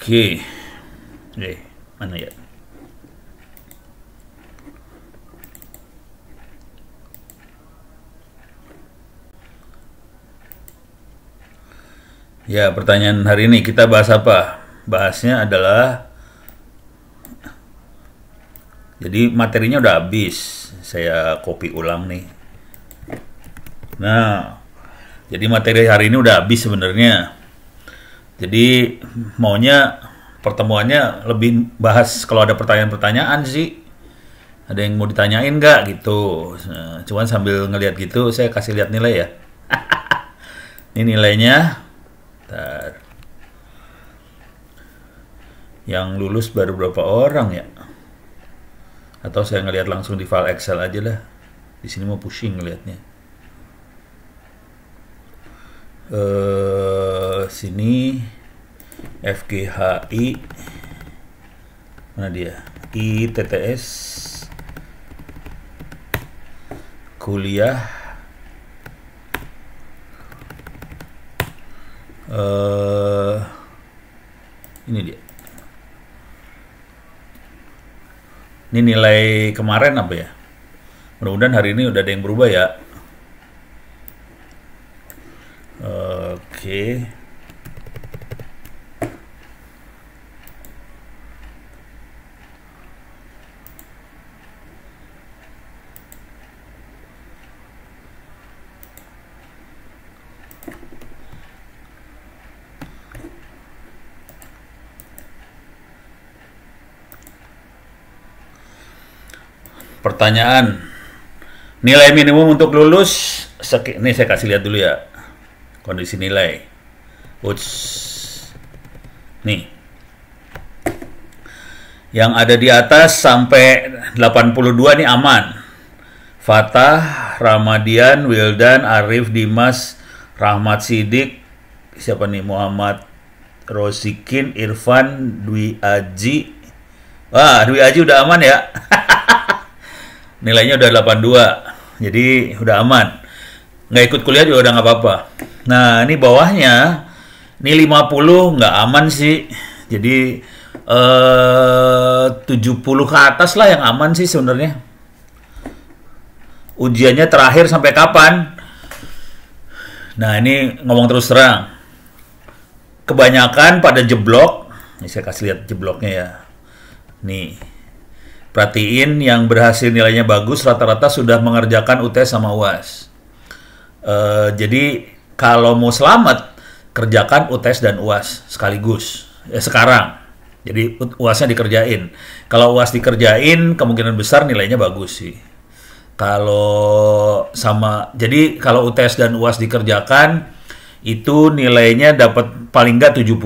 Oke. Okay. Eh, mana ya? Ya, pertanyaan hari ini kita bahas apa? Bahasnya adalah Jadi materinya udah habis. Saya copy ulang nih. Nah, jadi materi hari ini udah habis sebenarnya. Jadi maunya pertemuannya lebih bahas kalau ada pertanyaan-pertanyaan sih ada yang mau ditanyain nggak gitu eh, cuman sambil ngelihat gitu saya kasih lihat nilai ya ini nilainya Bentar. yang lulus baru berapa orang ya atau saya ngelihat langsung di file Excel aja lah di sini mau pusing ngelihatnya eh sini FGHI mana dia ITTS kuliah eh ini dia ini nilai kemarin apa ya mudah-mudahan hari ini udah ada yang berubah ya Oke. Pertanyaan, nilai minimum untuk lulus, ini saya kasih lihat dulu ya kondisi nilai. Uts. Nih. Yang ada di atas sampai 82 nih aman. Fatah, Ramadian, Wildan, Arif, Dimas, Rahmat Sidik, siapa nih Muhammad Rosikin, Irfan, Dwi Aji. Wah, Dwi Aji udah aman ya. Nilainya udah 82. Jadi udah aman nggak ikut kuliah juga udah nggak apa-apa nah ini bawahnya ini 50 nggak aman sih jadi eh, 70 ke atas lah yang aman sih sebenarnya ujiannya terakhir sampai kapan nah ini ngomong terus terang kebanyakan pada jeblok ini saya kasih lihat jebloknya ya nih perhatiin yang berhasil nilainya bagus rata-rata sudah mengerjakan UTS sama UAS Eh, jadi kalau mau selamat kerjakan UTS dan UAS sekaligus ya, sekarang. Jadi UASnya dikerjain. Kalau UAS dikerjain kemungkinan besar nilainya bagus sih. Kalau sama jadi kalau UTS dan UAS dikerjakan itu nilainya dapat paling nggak 70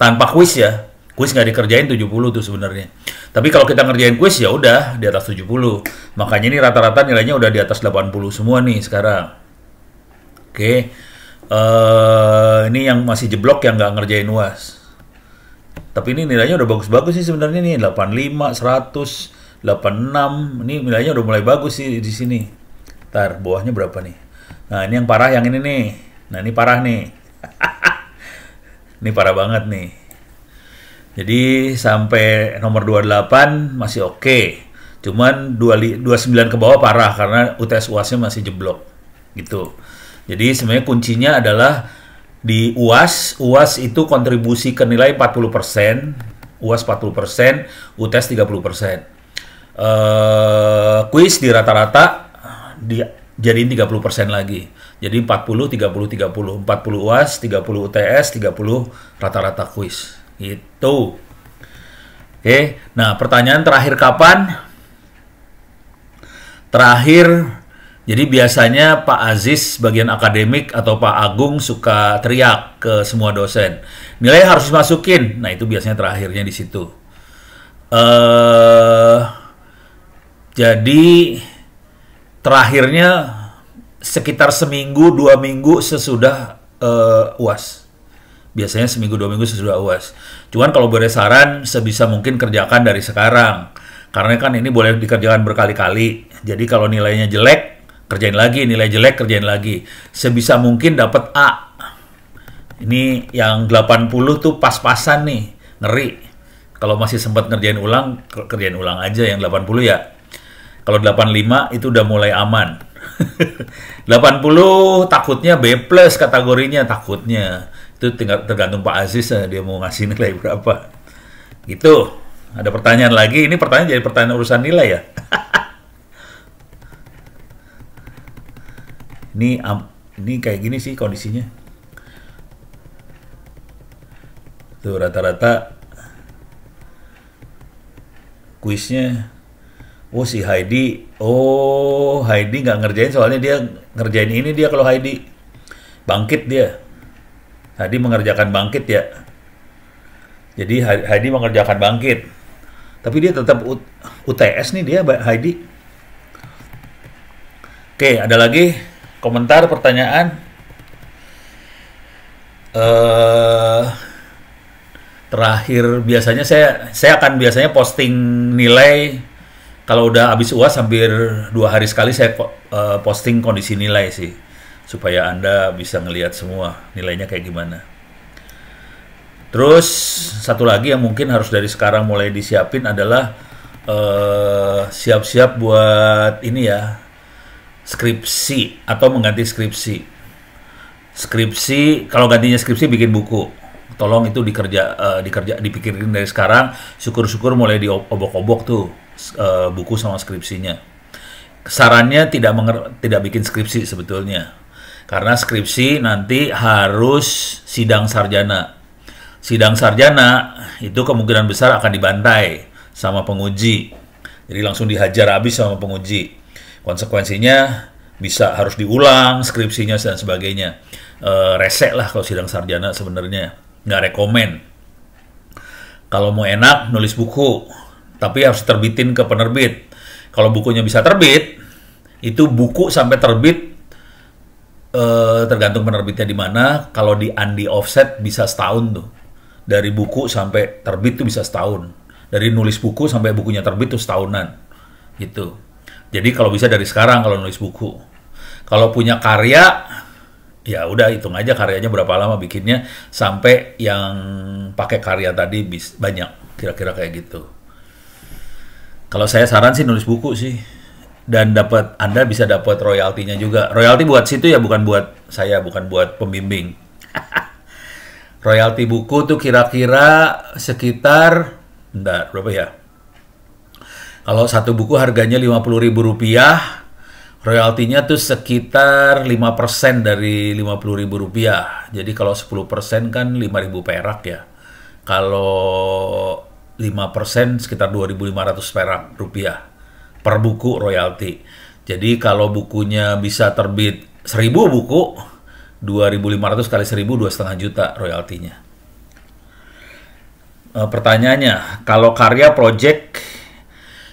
tanpa kuis ya kuis nggak dikerjain 70 tuh sebenarnya. Tapi kalau kita ngerjain kuis ya udah di atas 70. Makanya ini rata-rata nilainya udah di atas 80 semua nih sekarang. Oke. Uh, ini yang masih jeblok yang nggak ngerjain UAS. Tapi ini nilainya udah bagus-bagus sih sebenarnya nih 85, 100, 86. Ini nilainya udah mulai bagus sih di sini. Ntar bawahnya berapa nih? Nah, ini yang parah yang ini nih. Nah, ini parah nih. ini parah banget nih. Jadi sampai nomor 28 masih oke. Okay. Cuman 29 ke bawah parah karena UTS UASnya masih jeblok. Gitu. Jadi sebenarnya kuncinya adalah di UAS, UAS itu kontribusi ke nilai 40%, UAS 40%, UTS 30%. Uh, kuis di rata-rata di jadiin 30% lagi. Jadi 40 30 30, 40 UAS, 30 UTS, 30 rata-rata kuis. itu Oke, nah pertanyaan terakhir kapan? Terakhir jadi biasanya Pak Aziz bagian akademik atau Pak Agung suka teriak ke semua dosen. Nilai harus masukin. Nah itu biasanya terakhirnya di situ. Uh, jadi terakhirnya sekitar seminggu dua minggu sesudah uh, eh, uas. Biasanya seminggu dua minggu sesudah uas. Cuman kalau boleh saran sebisa mungkin kerjakan dari sekarang. Karena kan ini boleh dikerjakan berkali-kali. Jadi kalau nilainya jelek kerjain lagi nilai jelek kerjain lagi sebisa mungkin dapat A ini yang 80 tuh pas-pasan nih ngeri kalau masih sempat ngerjain ulang kerjain ulang aja yang 80 ya kalau 85 itu udah mulai aman 80 takutnya B plus kategorinya takutnya itu tinggal tergantung Pak Aziz ya, dia mau ngasih nilai berapa gitu ada pertanyaan lagi ini pertanyaan jadi pertanyaan urusan nilai ya ini um, ini kayak gini sih kondisinya tuh rata-rata kuisnya oh si Heidi oh Heidi nggak ngerjain soalnya dia ngerjain ini dia kalau Heidi bangkit dia Heidi mengerjakan bangkit ya jadi Heidi mengerjakan bangkit tapi dia tetap UTS nih dia Heidi oke ada lagi komentar, pertanyaan. Uh, terakhir biasanya saya saya akan biasanya posting nilai kalau udah habis uas hampir dua hari sekali saya eh, posting kondisi nilai sih supaya anda bisa ngelihat semua nilainya kayak gimana. Terus satu lagi yang mungkin harus dari sekarang mulai disiapin adalah eh, siap-siap uh, siap -siap buat ini ya skripsi atau mengganti skripsi. Skripsi kalau gantinya skripsi bikin buku. Tolong itu dikerja uh, dikerja dipikirin dari sekarang. Syukur-syukur mulai diobok-obok tuh uh, buku sama skripsinya. Sarannya tidak menger tidak bikin skripsi sebetulnya. Karena skripsi nanti harus sidang sarjana. Sidang sarjana itu kemungkinan besar akan dibantai sama penguji. Jadi langsung dihajar habis sama penguji Konsekuensinya bisa harus diulang skripsinya dan sebagainya. E, resek lah kalau sidang sarjana sebenarnya nggak rekomend. Kalau mau enak nulis buku, tapi harus terbitin ke penerbit. Kalau bukunya bisa terbit, itu buku sampai terbit e, tergantung penerbitnya di mana. Kalau di Andi Offset bisa setahun tuh. Dari buku sampai terbit tuh bisa setahun. Dari nulis buku sampai bukunya terbit tuh setahunan. Gitu. Jadi kalau bisa dari sekarang kalau nulis buku. Kalau punya karya, ya udah hitung aja karyanya berapa lama bikinnya sampai yang pakai karya tadi bis, banyak kira-kira kayak gitu. Kalau saya saran sih nulis buku sih dan dapat Anda bisa dapat royaltinya juga. Royalti buat situ ya bukan buat saya, bukan buat pembimbing. royalti buku tuh kira-kira sekitar bentar berapa ya? Kalau satu buku harganya Rp50.000, royaltinya tuh sekitar 5% dari Rp50.000. Jadi kalau 10% kan 5.000 perak ya. Kalau 5% sekitar 2.500 perak rupiah per buku royalti. Jadi kalau bukunya bisa terbit 1000 buku, 2.500 kali 1000 2,5 juta royaltinya. E, pertanyaannya, kalau karya project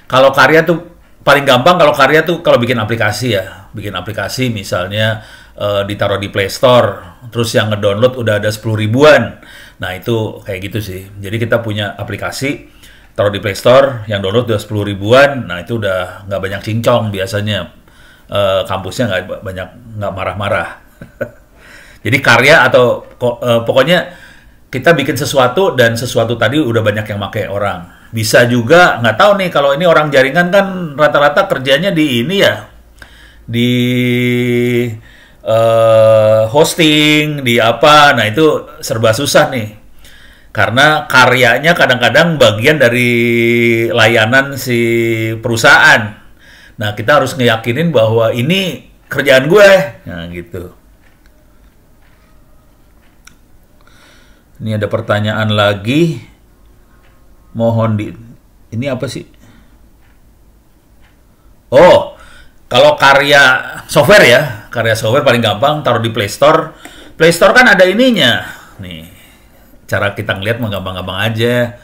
kalau karya tuh paling gampang kalau karya tuh kalau bikin aplikasi ya, bikin aplikasi misalnya e, ditaruh di Play Store, terus yang ngedownload udah ada 10 ribuan. Nah, itu kayak gitu sih. Jadi kita punya aplikasi taruh di Play Store, yang download udah 10 ribuan. Nah, itu udah nggak banyak cincong biasanya. e, kampusnya nggak banyak nggak marah-marah. Jadi karya atau e, pokoknya kita bikin sesuatu dan sesuatu tadi udah banyak yang make orang bisa juga nggak tahu nih kalau ini orang jaringan kan rata-rata kerjanya di ini ya di uh, hosting di apa nah itu serba susah nih karena karyanya kadang-kadang bagian dari layanan si perusahaan nah kita harus ngeyakinin bahwa ini kerjaan gue nah gitu ini ada pertanyaan lagi mohon di ini apa sih? Oh, kalau karya software ya, karya software paling gampang taruh di Play Store. Play Store kan ada ininya. Nih, cara kita ngeliat mau gampang-gampang aja.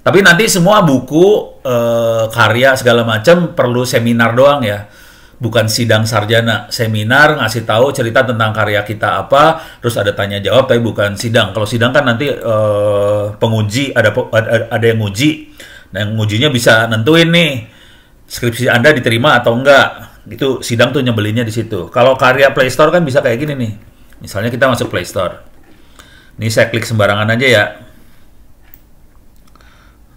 Tapi nanti semua buku, e, karya segala macam perlu seminar doang ya bukan sidang sarjana seminar ngasih tahu cerita tentang karya kita apa terus ada tanya jawab tapi bukan sidang kalau sidang kan nanti uh, penguji ada ada, ada yang nguji dan nah, ngujinya bisa nentuin nih skripsi anda diterima atau enggak itu sidang tuh nyebelinnya di situ kalau karya Playstore kan bisa kayak gini nih misalnya kita masuk Playstore Store ini saya klik sembarangan aja ya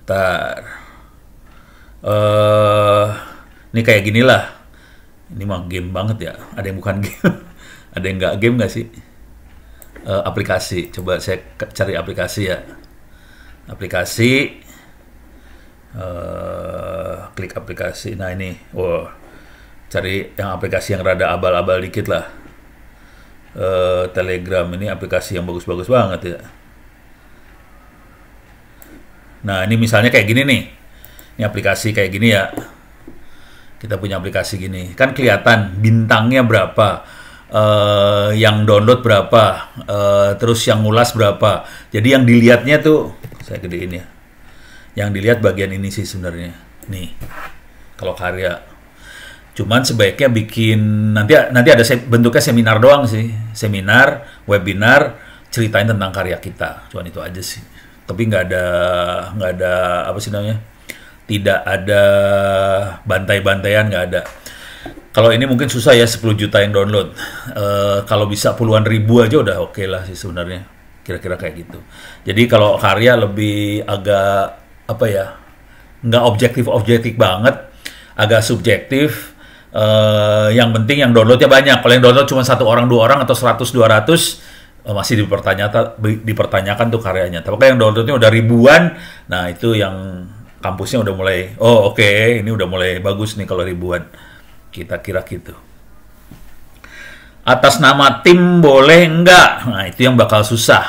Bentar. Uh, ini kayak ginilah ini mah game banget ya ada yang bukan game ada yang nggak game nggak sih uh, aplikasi coba saya cari aplikasi ya aplikasi uh, klik aplikasi nah ini wow cari yang aplikasi yang rada abal-abal dikit lah uh, Telegram ini aplikasi yang bagus-bagus banget ya nah ini misalnya kayak gini nih ini aplikasi kayak gini ya kita punya aplikasi gini kan kelihatan bintangnya berapa uh, yang download berapa uh, terus yang ngulas berapa jadi yang dilihatnya tuh saya gedein ya yang dilihat bagian ini sih sebenarnya nih kalau karya cuman sebaiknya bikin nanti nanti ada se bentuknya seminar doang sih seminar webinar ceritain tentang karya kita cuman itu aja sih tapi nggak ada nggak ada apa sih namanya tidak ada bantai-bantaian nggak ada kalau ini mungkin susah ya 10 juta yang download uh, kalau bisa puluhan ribu aja udah oke okay lah sih sebenarnya kira-kira kayak gitu jadi kalau karya lebih agak apa ya nggak objektif objektif banget agak subjektif uh, yang penting yang downloadnya banyak kalau yang download cuma satu orang dua orang atau 100 200 uh, masih dipertanyakan dipertanyakan tuh karyanya tapi kalau yang downloadnya udah ribuan nah itu yang kampusnya udah mulai oh oke okay, ini udah mulai bagus nih kalau ribuan kita kira gitu atas nama tim boleh enggak nah itu yang bakal susah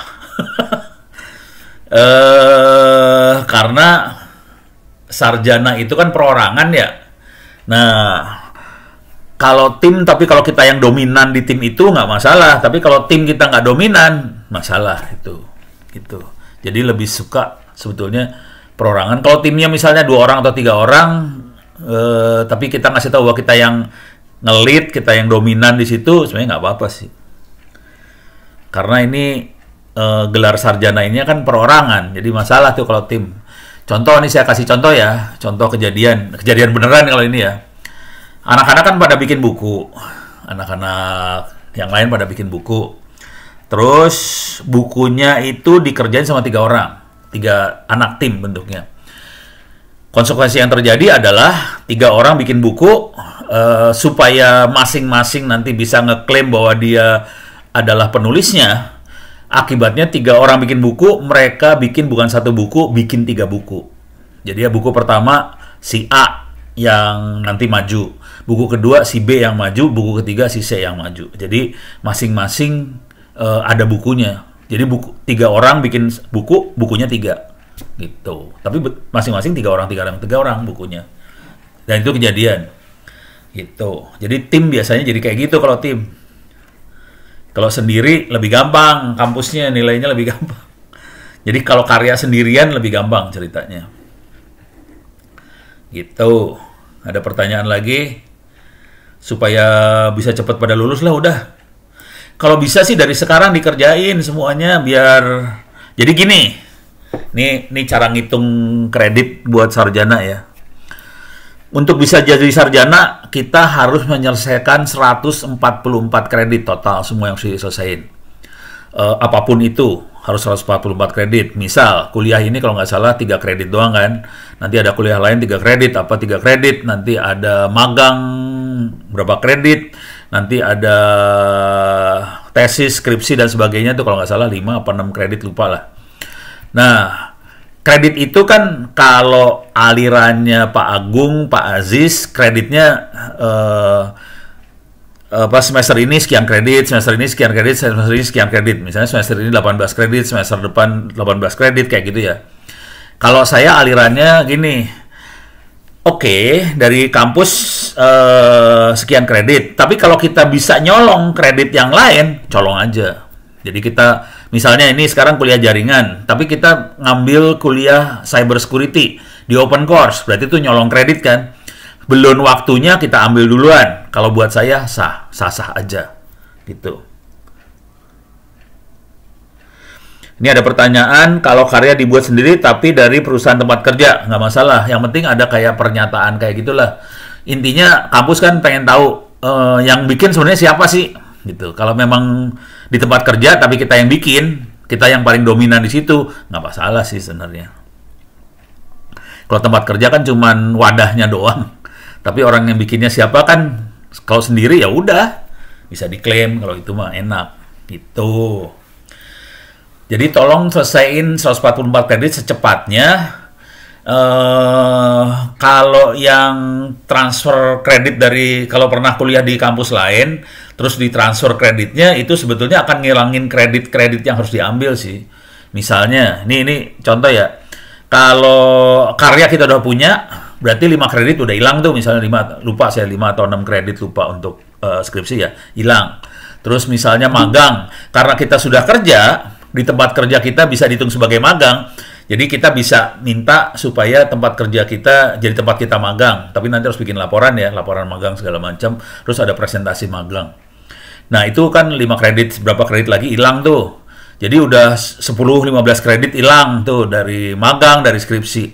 eh karena sarjana itu kan perorangan ya nah kalau tim tapi kalau kita yang dominan di tim itu nggak masalah tapi kalau tim kita nggak dominan masalah itu gitu jadi lebih suka sebetulnya perorangan. Kalau timnya misalnya dua orang atau tiga orang, eh, tapi kita ngasih tahu bahwa kita yang ngelit, kita yang dominan di situ, sebenarnya nggak apa-apa sih. Karena ini eh, gelar sarjana ini kan perorangan, jadi masalah tuh kalau tim. Contoh nih saya kasih contoh ya, contoh kejadian, kejadian beneran kalau ini ya. Anak-anak kan pada bikin buku, anak-anak yang lain pada bikin buku. Terus bukunya itu dikerjain sama tiga orang tiga anak tim bentuknya. Konsekuensi yang terjadi adalah tiga orang bikin buku uh, supaya masing-masing nanti bisa ngeklaim bahwa dia adalah penulisnya. Akibatnya tiga orang bikin buku, mereka bikin bukan satu buku, bikin tiga buku. Jadi ya buku pertama si A yang nanti maju, buku kedua si B yang maju, buku ketiga si C yang maju. Jadi masing-masing uh, ada bukunya jadi buku tiga orang bikin buku, bukunya tiga gitu. Tapi masing-masing tiga orang, tiga orang, tiga orang bukunya. Dan itu kejadian gitu. Jadi tim biasanya jadi kayak gitu kalau tim. Kalau sendiri lebih gampang, kampusnya nilainya lebih gampang. Jadi kalau karya sendirian lebih gampang ceritanya. Gitu. Ada pertanyaan lagi? Supaya bisa cepat pada lulus lah udah kalau bisa sih dari sekarang dikerjain semuanya biar jadi gini. ini nih cara ngitung kredit buat sarjana ya. Untuk bisa jadi sarjana, kita harus menyelesaikan 144 kredit total semua yang sudah diselesaikan. Uh, apapun itu, harus 144 kredit. Misal, kuliah ini kalau nggak salah tiga kredit doang kan. Nanti ada kuliah lain tiga kredit, apa tiga kredit. Nanti ada magang berapa kredit nanti ada tesis, skripsi dan sebagainya tuh kalau nggak salah 5 apa 6 kredit lupa lah. Nah, kredit itu kan kalau alirannya Pak Agung, Pak Aziz, kreditnya eh, apa semester ini sekian kredit, semester ini sekian kredit, semester ini sekian kredit. Misalnya semester ini 18 kredit, semester depan 18 kredit kayak gitu ya. Kalau saya alirannya gini, Oke, okay, dari kampus uh, sekian kredit. Tapi kalau kita bisa nyolong kredit yang lain, colong aja. Jadi kita misalnya ini sekarang kuliah jaringan, tapi kita ngambil kuliah cyber security di open course, berarti itu nyolong kredit kan? Belum waktunya kita ambil duluan. Kalau buat saya sah, sah-sah aja. Gitu. Ini ada pertanyaan, kalau karya dibuat sendiri tapi dari perusahaan tempat kerja, nggak masalah. Yang penting ada kayak pernyataan kayak gitulah. Intinya kampus kan pengen tahu uh, yang bikin sebenarnya siapa sih, gitu. Kalau memang di tempat kerja tapi kita yang bikin, kita yang paling dominan di situ, nggak masalah sih sebenarnya. Kalau tempat kerja kan cuman wadahnya doang, tapi orang yang bikinnya siapa kan kalau sendiri ya udah bisa diklaim kalau itu mah enak gitu. Jadi tolong selesaiin 144 kredit secepatnya. Uh, kalau yang transfer kredit dari kalau pernah kuliah di kampus lain, terus ditransfer kreditnya itu sebetulnya akan ngilangin kredit-kredit yang harus diambil sih. Misalnya, ini ini contoh ya. Kalau karya kita udah punya, berarti 5 kredit udah hilang tuh misalnya 5 lupa saya 5 atau 6 kredit lupa untuk uh, skripsi ya, hilang. Terus misalnya magang, karena kita sudah kerja, di tempat kerja kita bisa dihitung sebagai magang. Jadi kita bisa minta supaya tempat kerja kita jadi tempat kita magang, tapi nanti harus bikin laporan ya, laporan magang segala macam, terus ada presentasi magang. Nah, itu kan 5 kredit, berapa kredit lagi hilang tuh. Jadi udah 10 15 kredit hilang tuh dari magang, dari skripsi.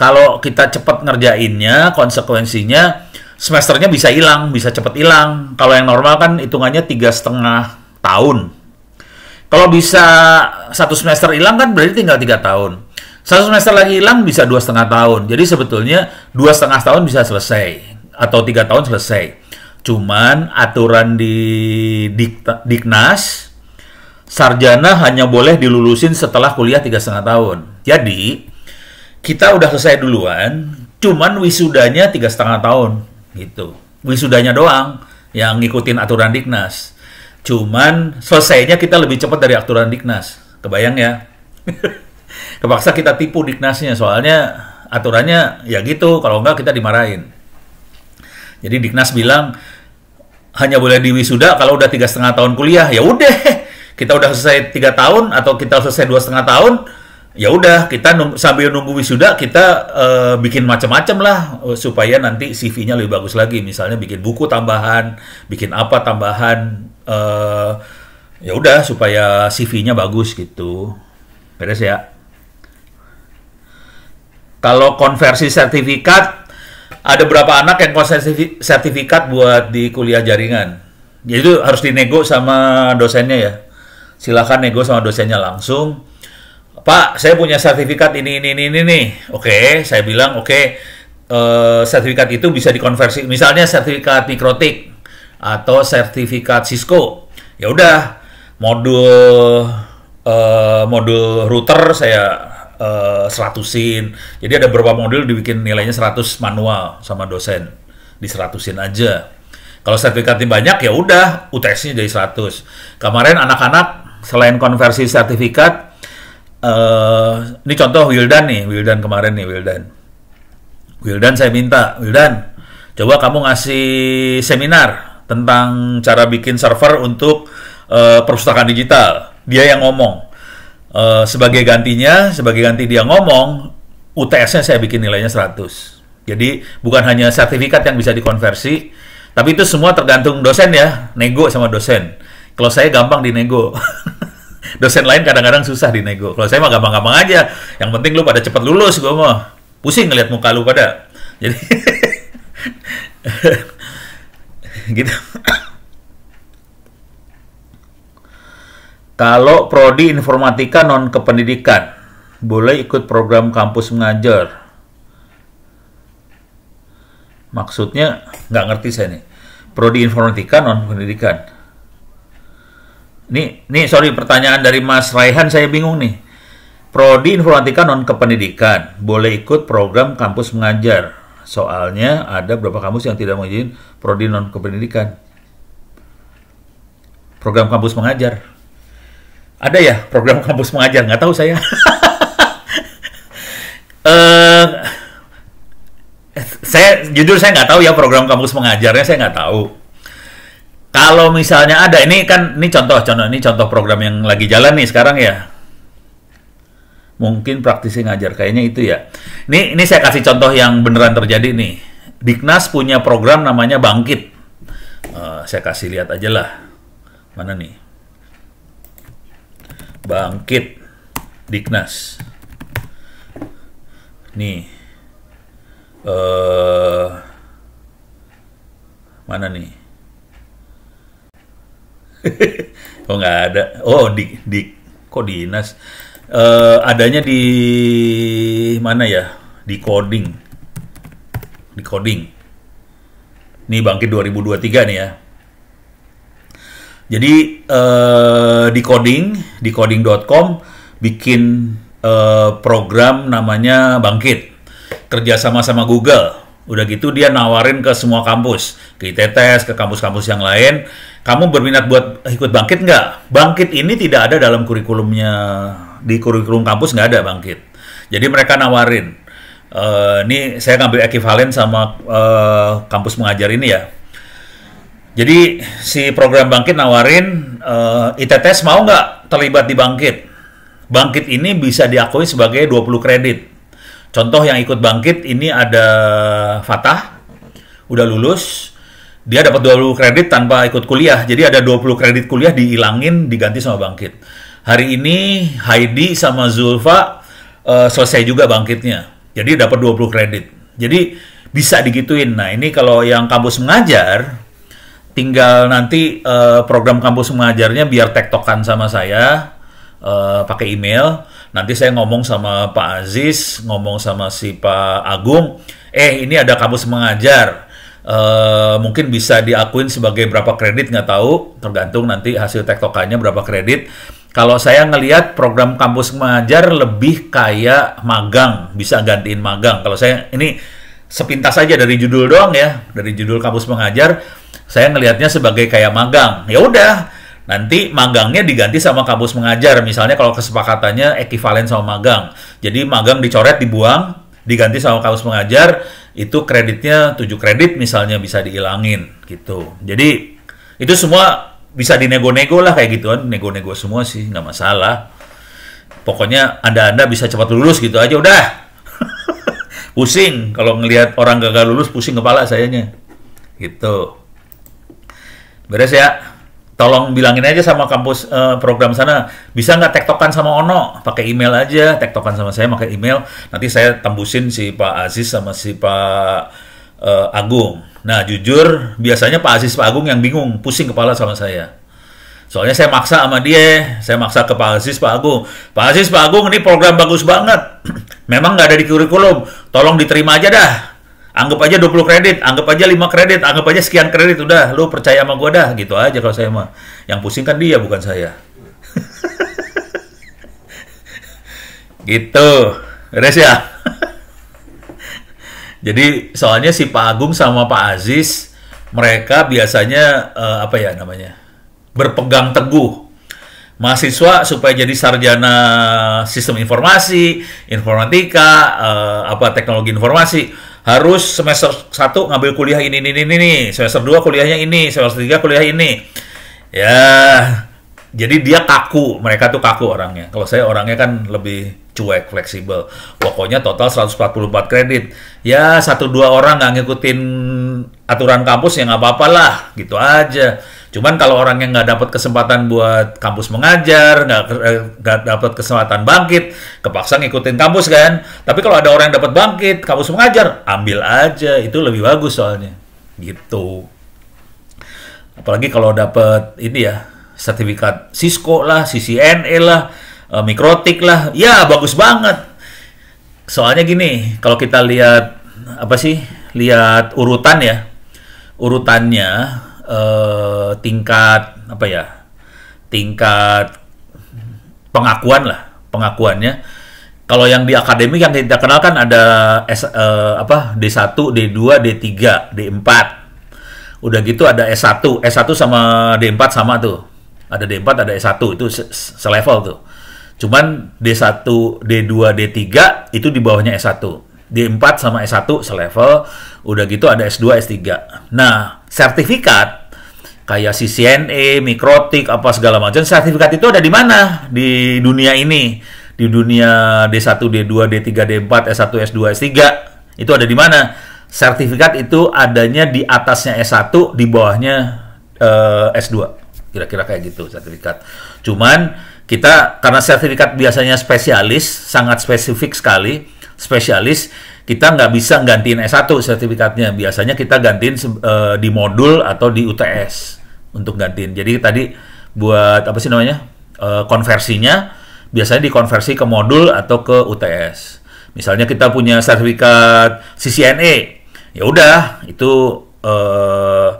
Kalau kita cepat ngerjainnya, konsekuensinya semesternya bisa hilang, bisa cepat hilang. Kalau yang normal kan hitungannya tiga setengah tahun kalau bisa satu semester hilang kan berarti tinggal tiga tahun. Satu semester lagi hilang bisa dua setengah tahun. Jadi sebetulnya dua setengah tahun bisa selesai atau tiga tahun selesai. Cuman aturan di Dikta, Diknas sarjana hanya boleh dilulusin setelah kuliah tiga setengah tahun. Jadi kita udah selesai duluan, cuman wisudanya tiga setengah tahun gitu. Wisudanya doang yang ngikutin aturan Diknas. Cuman selesainya kita lebih cepat dari aturan Diknas. Kebayang ya? Kepaksa kita tipu Diknasnya, soalnya aturannya ya gitu, kalau enggak kita dimarahin. Jadi Diknas bilang hanya boleh diwisuda kalau udah tiga setengah tahun kuliah. Ya udah, kita udah selesai tiga tahun atau kita selesai dua setengah tahun, ya udah kita nung sambil nunggu wisuda kita uh, bikin macam-macam lah eh, supaya nanti CV-nya lebih bagus lagi misalnya bikin buku tambahan bikin apa tambahan Eh, ya udah supaya CV-nya bagus gitu. Beres ya. Kalau konversi sertifikat ada berapa anak yang konversi sertifikat buat di kuliah jaringan? Jadi ya itu harus dinego sama dosennya ya. Silahkan nego sama dosennya langsung. Pak, saya punya sertifikat ini ini ini ini Oke, okay, saya bilang oke. Okay, uh, eh, sertifikat itu bisa dikonversi. Misalnya sertifikat mikrotik atau sertifikat Cisco. Ya udah, modul uh, modul router saya uh, seratusin. Jadi ada beberapa modul dibikin nilainya 100 manual sama dosen. di seratusin aja. Kalau sertifikatnya banyak ya udah UTS-nya jadi 100. Kemarin anak-anak selain konversi sertifikat uh, ini contoh Wildan nih, Wildan kemarin nih Wildan. Wildan saya minta, Wildan coba kamu ngasih seminar tentang cara bikin server untuk uh, perpustakaan digital. Dia yang ngomong. Uh, sebagai gantinya, sebagai ganti dia ngomong, UTS-nya saya bikin nilainya 100. Jadi bukan hanya sertifikat yang bisa dikonversi, tapi itu semua tergantung dosen ya, nego sama dosen. Kalau saya gampang dinego. dosen lain kadang-kadang susah dinego. Kalau saya mah gampang-gampang aja. Yang penting lu pada cepat lulus, gue mah. Pusing ngeliat muka lu pada. Jadi gitu kalau prodi informatika non kependidikan boleh ikut program kampus mengajar maksudnya nggak ngerti saya nih prodi informatika non pendidikan Nih nih sorry pertanyaan dari Mas Raihan saya bingung nih prodi informatika non kependidikan boleh ikut program kampus mengajar Soalnya ada beberapa kampus yang tidak mengizinkan prodi non kependidikan. Program kampus mengajar. Ada ya program kampus mengajar? Nggak tahu saya. uh, saya jujur saya nggak tahu ya program kampus mengajarnya saya nggak tahu. Kalau misalnya ada ini kan ini contoh contoh ini contoh program yang lagi jalan nih sekarang ya mungkin praktisi ngajar kayaknya itu ya ini ini saya kasih contoh yang beneran terjadi nih Diknas punya program namanya Bangkit uh, saya kasih lihat aja lah mana nih Bangkit Diknas nih uh, mana nih oh nggak ada oh dik dik kok dinas uh, adanya di mana ya? Di coding. Di coding. Ini bangkit 2023 nih ya. Jadi uh, di coding, di coding.com bikin uh, program namanya Bangkit. Kerjasama sama Google. Udah gitu dia nawarin ke semua kampus, ke ITTS, ke kampus-kampus yang lain. Kamu berminat buat ikut bangkit nggak? Bangkit ini tidak ada dalam kurikulumnya di kurikulum kampus nggak ada bangkit. Jadi mereka nawarin, e, ini saya ngambil ekivalen sama e, kampus mengajar ini ya. Jadi si program bangkit nawarin e, eh, ITTS mau nggak terlibat di bangkit? Bangkit ini bisa diakui sebagai 20 kredit. Contoh yang ikut bangkit ini ada Fatah, udah lulus, dia dapat 20 kredit tanpa ikut kuliah. Jadi ada 20 kredit kuliah dihilangin, diganti sama bangkit. Hari ini Heidi sama Zulfa uh, selesai juga bangkitnya. Jadi dapat 20 kredit. Jadi bisa digituin. Nah, ini kalau yang kampus mengajar tinggal nanti uh, program kampus mengajarnya biar tektokan sama saya uh, pakai email. Nanti saya ngomong sama Pak Aziz, ngomong sama si Pak Agung, eh ini ada kampus mengajar. Uh, mungkin bisa diakuin sebagai berapa kredit nggak tahu tergantung nanti hasil tektokannya berapa kredit kalau saya ngelihat program kampus mengajar lebih kayak magang, bisa gantiin magang. Kalau saya ini sepintas saja dari judul doang ya, dari judul kampus mengajar, saya ngelihatnya sebagai kayak magang. Ya udah, nanti magangnya diganti sama kampus mengajar. Misalnya kalau kesepakatannya ekivalen sama magang. Jadi magang dicoret, dibuang, diganti sama kampus mengajar itu kreditnya 7 kredit misalnya bisa dihilangin gitu. Jadi itu semua bisa dinego-nego lah kayak gituan nego-nego semua sih nggak masalah pokoknya anda anda bisa cepat lulus gitu aja udah pusing kalau ngelihat orang gagal lulus pusing kepala sayanya gitu beres ya tolong bilangin aja sama kampus uh, program sana bisa nggak tektokan sama Ono pakai email aja tektokan sama saya pakai email nanti saya tembusin si Pak Aziz sama si Pak uh, Agung. Nah, jujur biasanya Pak Aziz Pak Agung yang bingung, pusing kepala sama saya. Soalnya saya maksa sama dia, saya maksa ke Pak Aziz Pak Agung. Pak Aziz Pak Agung ini program bagus banget. Memang nggak ada di kurikulum, tolong diterima aja dah. Anggap aja 20 kredit, anggap aja 5 kredit, anggap aja sekian kredit udah, lu percaya sama gue dah, gitu aja kalau saya mah. Yang pusing kan dia bukan saya. gitu. Beres ya? Jadi soalnya si Pak Agung sama Pak Aziz mereka biasanya uh, apa ya namanya berpegang teguh mahasiswa supaya jadi sarjana sistem informasi, informatika, uh, apa teknologi informasi harus semester 1 ngambil kuliah ini ini ini ini, semester 2 kuliahnya ini, semester 3 kuliah ini. Ya, jadi dia kaku mereka tuh kaku orangnya kalau saya orangnya kan lebih cuek fleksibel pokoknya total 144 kredit ya satu dua orang nggak ngikutin aturan kampus ya nggak apa apalah gitu aja cuman kalau orang yang nggak dapat kesempatan buat kampus mengajar nggak eh, dapat kesempatan bangkit kepaksa ngikutin kampus kan tapi kalau ada orang yang dapat bangkit kampus mengajar ambil aja itu lebih bagus soalnya gitu apalagi kalau dapat ini ya sertifikat Cisco lah, CCNA lah, uh, eh, Mikrotik lah. Ya, bagus banget. Soalnya gini, kalau kita lihat apa sih? Lihat urutan ya. Urutannya uh, tingkat apa ya? Tingkat pengakuan lah, pengakuannya. Kalau yang di akademik yang kita kenal kan ada S, uh, apa? D1, D2, D3, D4 udah gitu ada S1 S1 sama D4 sama tuh ada D4 ada e S1 itu se selevel tuh cuman D1 D2 D3 itu di bawahnya e S1 D4 sama e S1 selevel udah gitu ada S2 S3 nah sertifikat kayak CCNA mikrotik apa segala macam sertifikat itu ada di mana di dunia ini di dunia D1 D2 D3 D4 S1 S2 S3 itu ada di mana sertifikat itu adanya di atasnya S1 di bawahnya eh, S2 kira-kira kayak gitu sertifikat. Cuman kita karena sertifikat biasanya spesialis, sangat spesifik sekali, spesialis kita nggak bisa gantiin S1 sertifikatnya. Biasanya kita gantiin uh, di modul atau di UTS untuk gantiin. Jadi tadi buat apa sih namanya? Uh, konversinya biasanya dikonversi ke modul atau ke UTS. Misalnya kita punya sertifikat CCNA, e, ya udah itu uh,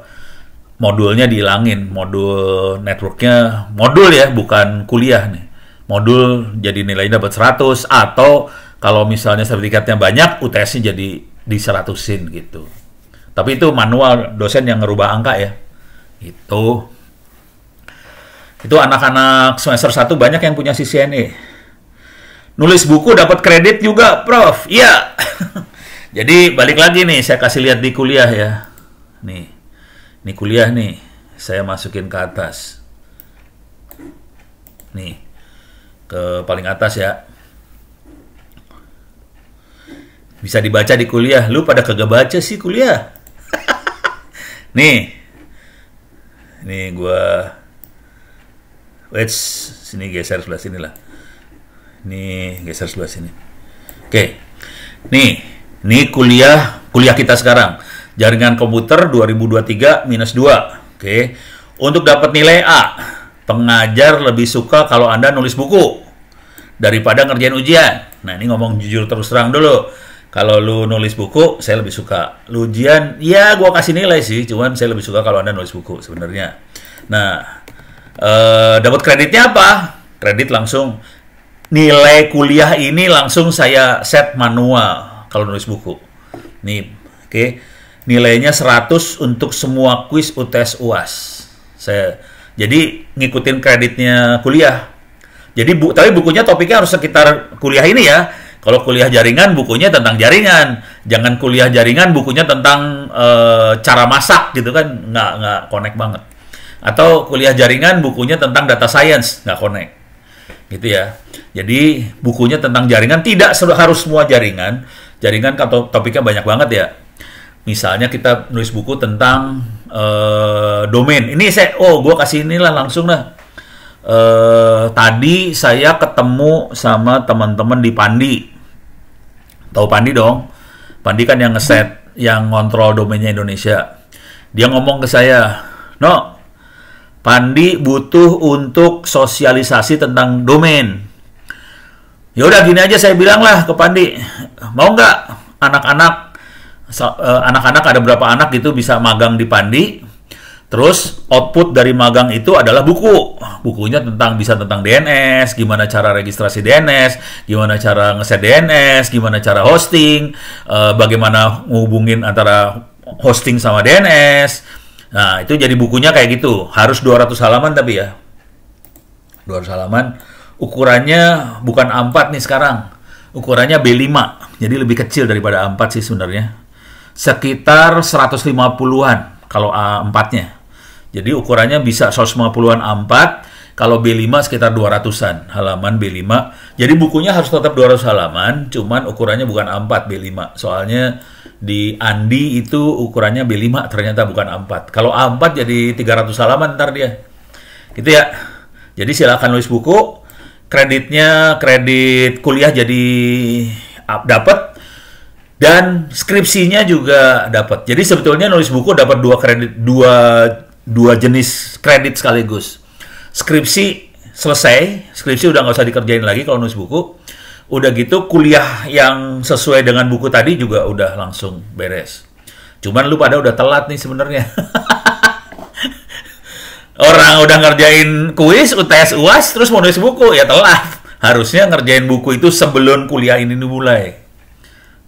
modulnya dihilangin, modul networknya modul ya, bukan kuliah nih. Modul jadi nilainya dapat 100 atau kalau misalnya sertifikatnya banyak, UTS-nya jadi di 100 gitu. Tapi itu manual dosen yang ngerubah angka ya. Itu itu anak-anak semester 1 banyak yang punya CCNE. Nulis buku dapat kredit juga, Prof. Iya. jadi balik lagi nih saya kasih lihat di kuliah ya. Nih ini kuliah nih, saya masukin ke atas. Nih, ke paling atas ya. Bisa dibaca di kuliah. Lu pada kagak baca sih kuliah. nih. Nih gua Wait, sini geser sebelah sini lah. Nih, geser sebelah sini. Oke. Nih, nih kuliah kuliah kita sekarang. Jaringan komputer 2023 minus 2. Oke. Okay. Untuk dapat nilai A, pengajar lebih suka kalau Anda nulis buku daripada ngerjain ujian. Nah, ini ngomong jujur terus terang dulu. Kalau lu nulis buku, saya lebih suka. Lu ujian, ya gua kasih nilai sih, cuman saya lebih suka kalau Anda nulis buku sebenarnya. Nah, eh dapat kreditnya apa? Kredit langsung nilai kuliah ini langsung saya set manual kalau nulis buku. Nih, oke. Okay nilainya 100 untuk semua kuis UTS UAS. Saya jadi ngikutin kreditnya kuliah. Jadi bu, tapi bukunya topiknya harus sekitar kuliah ini ya. Kalau kuliah jaringan bukunya tentang jaringan, jangan kuliah jaringan bukunya tentang e, cara masak gitu kan nggak nggak connect banget. Atau kuliah jaringan bukunya tentang data science nggak connect gitu ya. Jadi bukunya tentang jaringan tidak harus semua jaringan. Jaringan kan topiknya banyak banget ya misalnya kita nulis buku tentang uh, domain ini saya oh gue kasih inilah langsung lah uh, tadi saya ketemu sama teman-teman di Pandi tahu Pandi dong Pandi kan yang ngeset yang ngontrol domainnya Indonesia dia ngomong ke saya no Pandi butuh untuk sosialisasi tentang domain ya udah gini aja saya bilang lah ke Pandi mau nggak anak-anak Eh, anak-anak ada berapa anak itu bisa magang di Pandi. Terus output dari magang itu adalah buku. Bukunya tentang bisa tentang DNS, gimana cara registrasi DNS, gimana cara ngeset DNS, gimana cara hosting, eh, bagaimana ngubungin antara hosting sama DNS. Nah, itu jadi bukunya kayak gitu. Harus 200 halaman tapi ya. 200 halaman. Ukurannya bukan A4 nih sekarang. Ukurannya B5. Jadi lebih kecil daripada A4 sih sebenarnya sekitar 150-an kalau A4-nya. Jadi ukurannya bisa 150-an A4, kalau B5 sekitar 200-an halaman B5. Jadi bukunya harus tetap 200 halaman, cuman ukurannya bukan A4 B5. Soalnya di Andi itu ukurannya B5 ternyata bukan A4. Kalau A4 jadi 300 halaman ntar dia. Gitu ya. Jadi silakan nulis buku, kreditnya kredit kuliah jadi dapat dan skripsinya juga dapat. Jadi sebetulnya nulis buku dapat dua kredit dua dua jenis kredit sekaligus. Skripsi selesai, skripsi udah nggak usah dikerjain lagi kalau nulis buku. Udah gitu kuliah yang sesuai dengan buku tadi juga udah langsung beres. Cuman lu pada udah telat nih sebenarnya. Orang udah ngerjain kuis, UTS, UAS, terus mau nulis buku, ya telat. Harusnya ngerjain buku itu sebelum kuliah ini dimulai.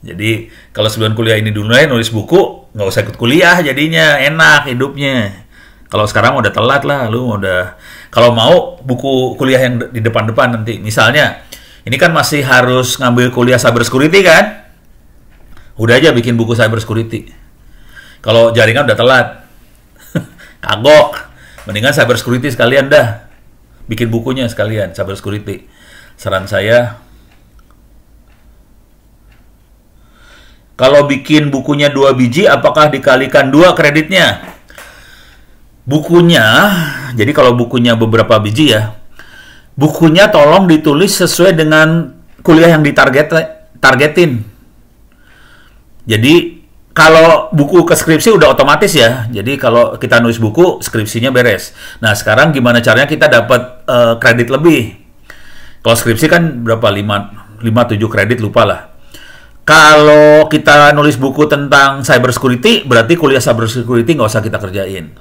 Jadi kalau sebelum kuliah ini dulu nulis buku nggak usah ikut kuliah jadinya enak hidupnya. Kalau sekarang udah telat lah, lu udah kalau mau buku kuliah yang di depan-depan nanti. Misalnya ini kan masih harus ngambil kuliah cyber security kan? Udah aja bikin buku cyber security. Kalau jaringan udah telat, kagok. Mendingan cyber security sekalian dah. Bikin bukunya sekalian cyber security. Saran saya Kalau bikin bukunya dua biji, apakah dikalikan dua kreditnya? Bukunya, jadi kalau bukunya beberapa biji ya, bukunya tolong ditulis sesuai dengan kuliah yang ditarget targetin. Jadi kalau buku ke skripsi udah otomatis ya. Jadi kalau kita nulis buku, skripsinya beres. Nah sekarang gimana caranya kita dapat uh, kredit lebih? Kalau skripsi kan berapa? 5, lima 7 kredit lupa lah. Kalau kita nulis buku tentang cyber security, berarti kuliah cyber security nggak usah kita kerjain.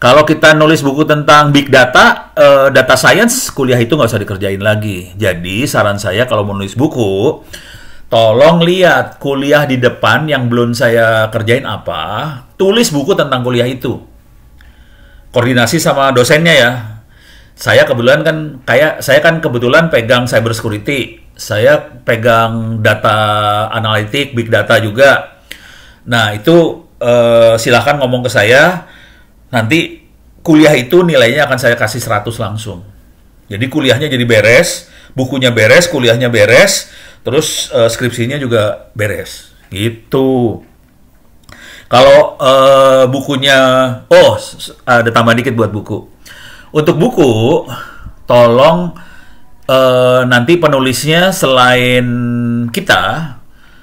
Kalau kita nulis buku tentang big data, uh, data science, kuliah itu nggak usah dikerjain lagi. Jadi saran saya kalau mau nulis buku, tolong lihat kuliah di depan yang belum saya kerjain apa, tulis buku tentang kuliah itu. Koordinasi sama dosennya ya. Saya kebetulan kan kayak saya kan kebetulan pegang cyber security saya pegang data analitik, big data juga. Nah, itu eh, silahkan ngomong ke saya. Nanti kuliah itu nilainya akan saya kasih 100 langsung. Jadi kuliahnya jadi beres, bukunya beres, kuliahnya beres, terus eh, skripsinya juga beres. Gitu. Kalau eh, bukunya, oh ada tambah dikit buat buku. Untuk buku, tolong Eh, nanti penulisnya selain kita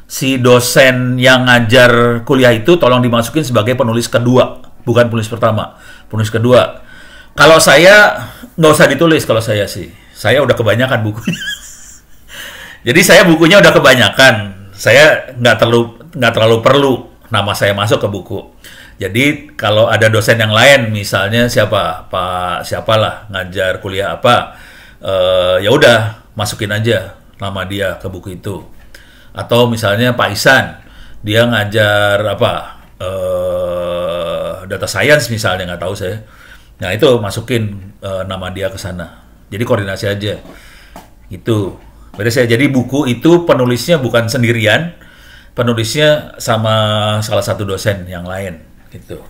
si dosen yang ngajar kuliah itu tolong dimasukin sebagai penulis kedua, bukan penulis pertama, penulis kedua. Kalau saya nggak usah ditulis kalau saya sih, saya udah kebanyakan bukunya. Jadi saya bukunya udah kebanyakan, saya nggak terlalu nggak terlalu perlu nama saya masuk ke buku. Jadi kalau ada dosen yang lain, misalnya siapa Pak siapalah ngajar kuliah apa, uh, ya udah masukin aja nama dia ke buku itu. Atau misalnya Pak Isan, dia ngajar apa uh, data science misalnya nggak tahu saya. Nah itu masukin uh, nama dia ke sana. Jadi koordinasi aja. Itu. Beda saya jadi buku itu penulisnya bukan sendirian, penulisnya sama salah satu dosen yang lain gitu.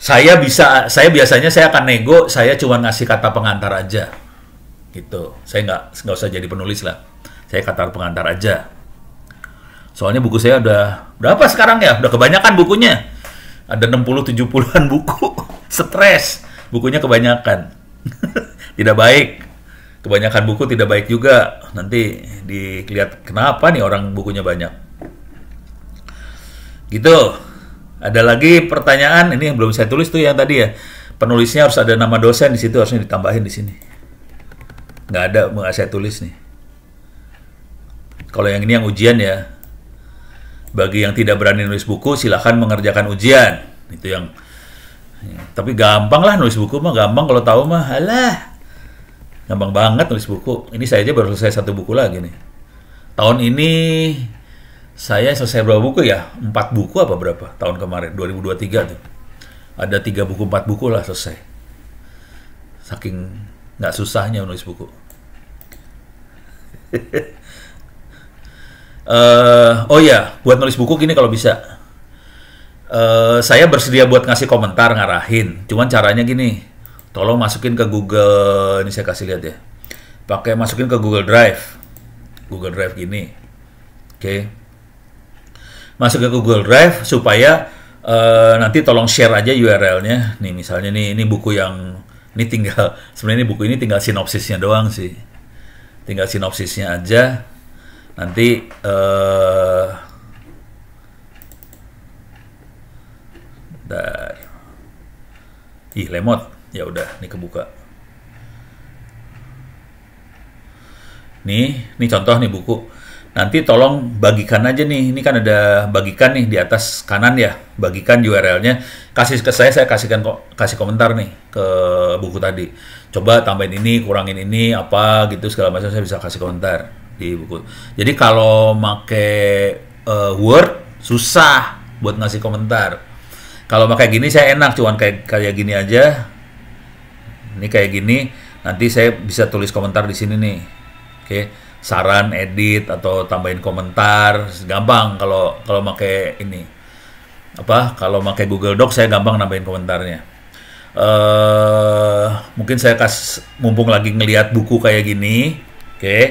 Saya bisa, saya biasanya saya akan nego, saya cuma ngasih kata pengantar aja gitu saya nggak nggak usah jadi penulis lah saya kata pengantar aja soalnya buku saya udah berapa sekarang ya udah kebanyakan bukunya ada 60 70-an buku stres bukunya kebanyakan tidak baik kebanyakan buku tidak baik juga nanti dilihat kenapa nih orang bukunya banyak gitu ada lagi pertanyaan ini yang belum saya tulis tuh yang tadi ya penulisnya harus ada nama dosen di situ harusnya ditambahin di sini nggak ada nggak saya tulis nih kalau yang ini yang ujian ya bagi yang tidak berani nulis buku silahkan mengerjakan ujian itu yang ya, tapi gampang lah nulis buku mah gampang kalau tahu mah alah gampang banget nulis buku ini saya aja baru selesai satu buku lagi nih tahun ini saya selesai berapa buku ya empat buku apa berapa tahun kemarin 2023 tuh ada tiga buku empat buku lah selesai saking nggak susahnya nulis buku uh, oh ya, buat nulis buku gini kalau bisa. Uh, saya bersedia buat ngasih komentar ngarahin. Cuman caranya gini, tolong masukin ke Google. Ini saya kasih lihat ya. Pakai masukin ke Google Drive. Google Drive gini. Oke. Okay. Masuk ke Google Drive supaya uh, nanti tolong share aja URL-nya. Nih misalnya nih ini buku yang ini tinggal sebenarnya ini buku ini tinggal sinopsisnya doang sih tinggal sinopsisnya aja nanti uh, ih lemot ya udah ini kebuka nih nih contoh nih buku nanti tolong bagikan aja nih ini kan ada bagikan nih di atas kanan ya bagikan URL-nya kasih ke saya saya kasihkan kok kasih komentar nih ke buku tadi coba tambahin ini kurangin ini apa gitu segala macam saya bisa kasih komentar di buku jadi kalau make uh, Word susah buat ngasih komentar kalau pakai gini saya enak cuman kayak kayak gini aja ini kayak gini nanti saya bisa tulis komentar di sini nih oke okay saran edit atau tambahin komentar gampang kalau kalau pakai ini apa kalau pakai Google Docs saya gampang nambahin komentarnya uh, mungkin saya kas mumpung lagi ngelihat buku kayak gini oke okay.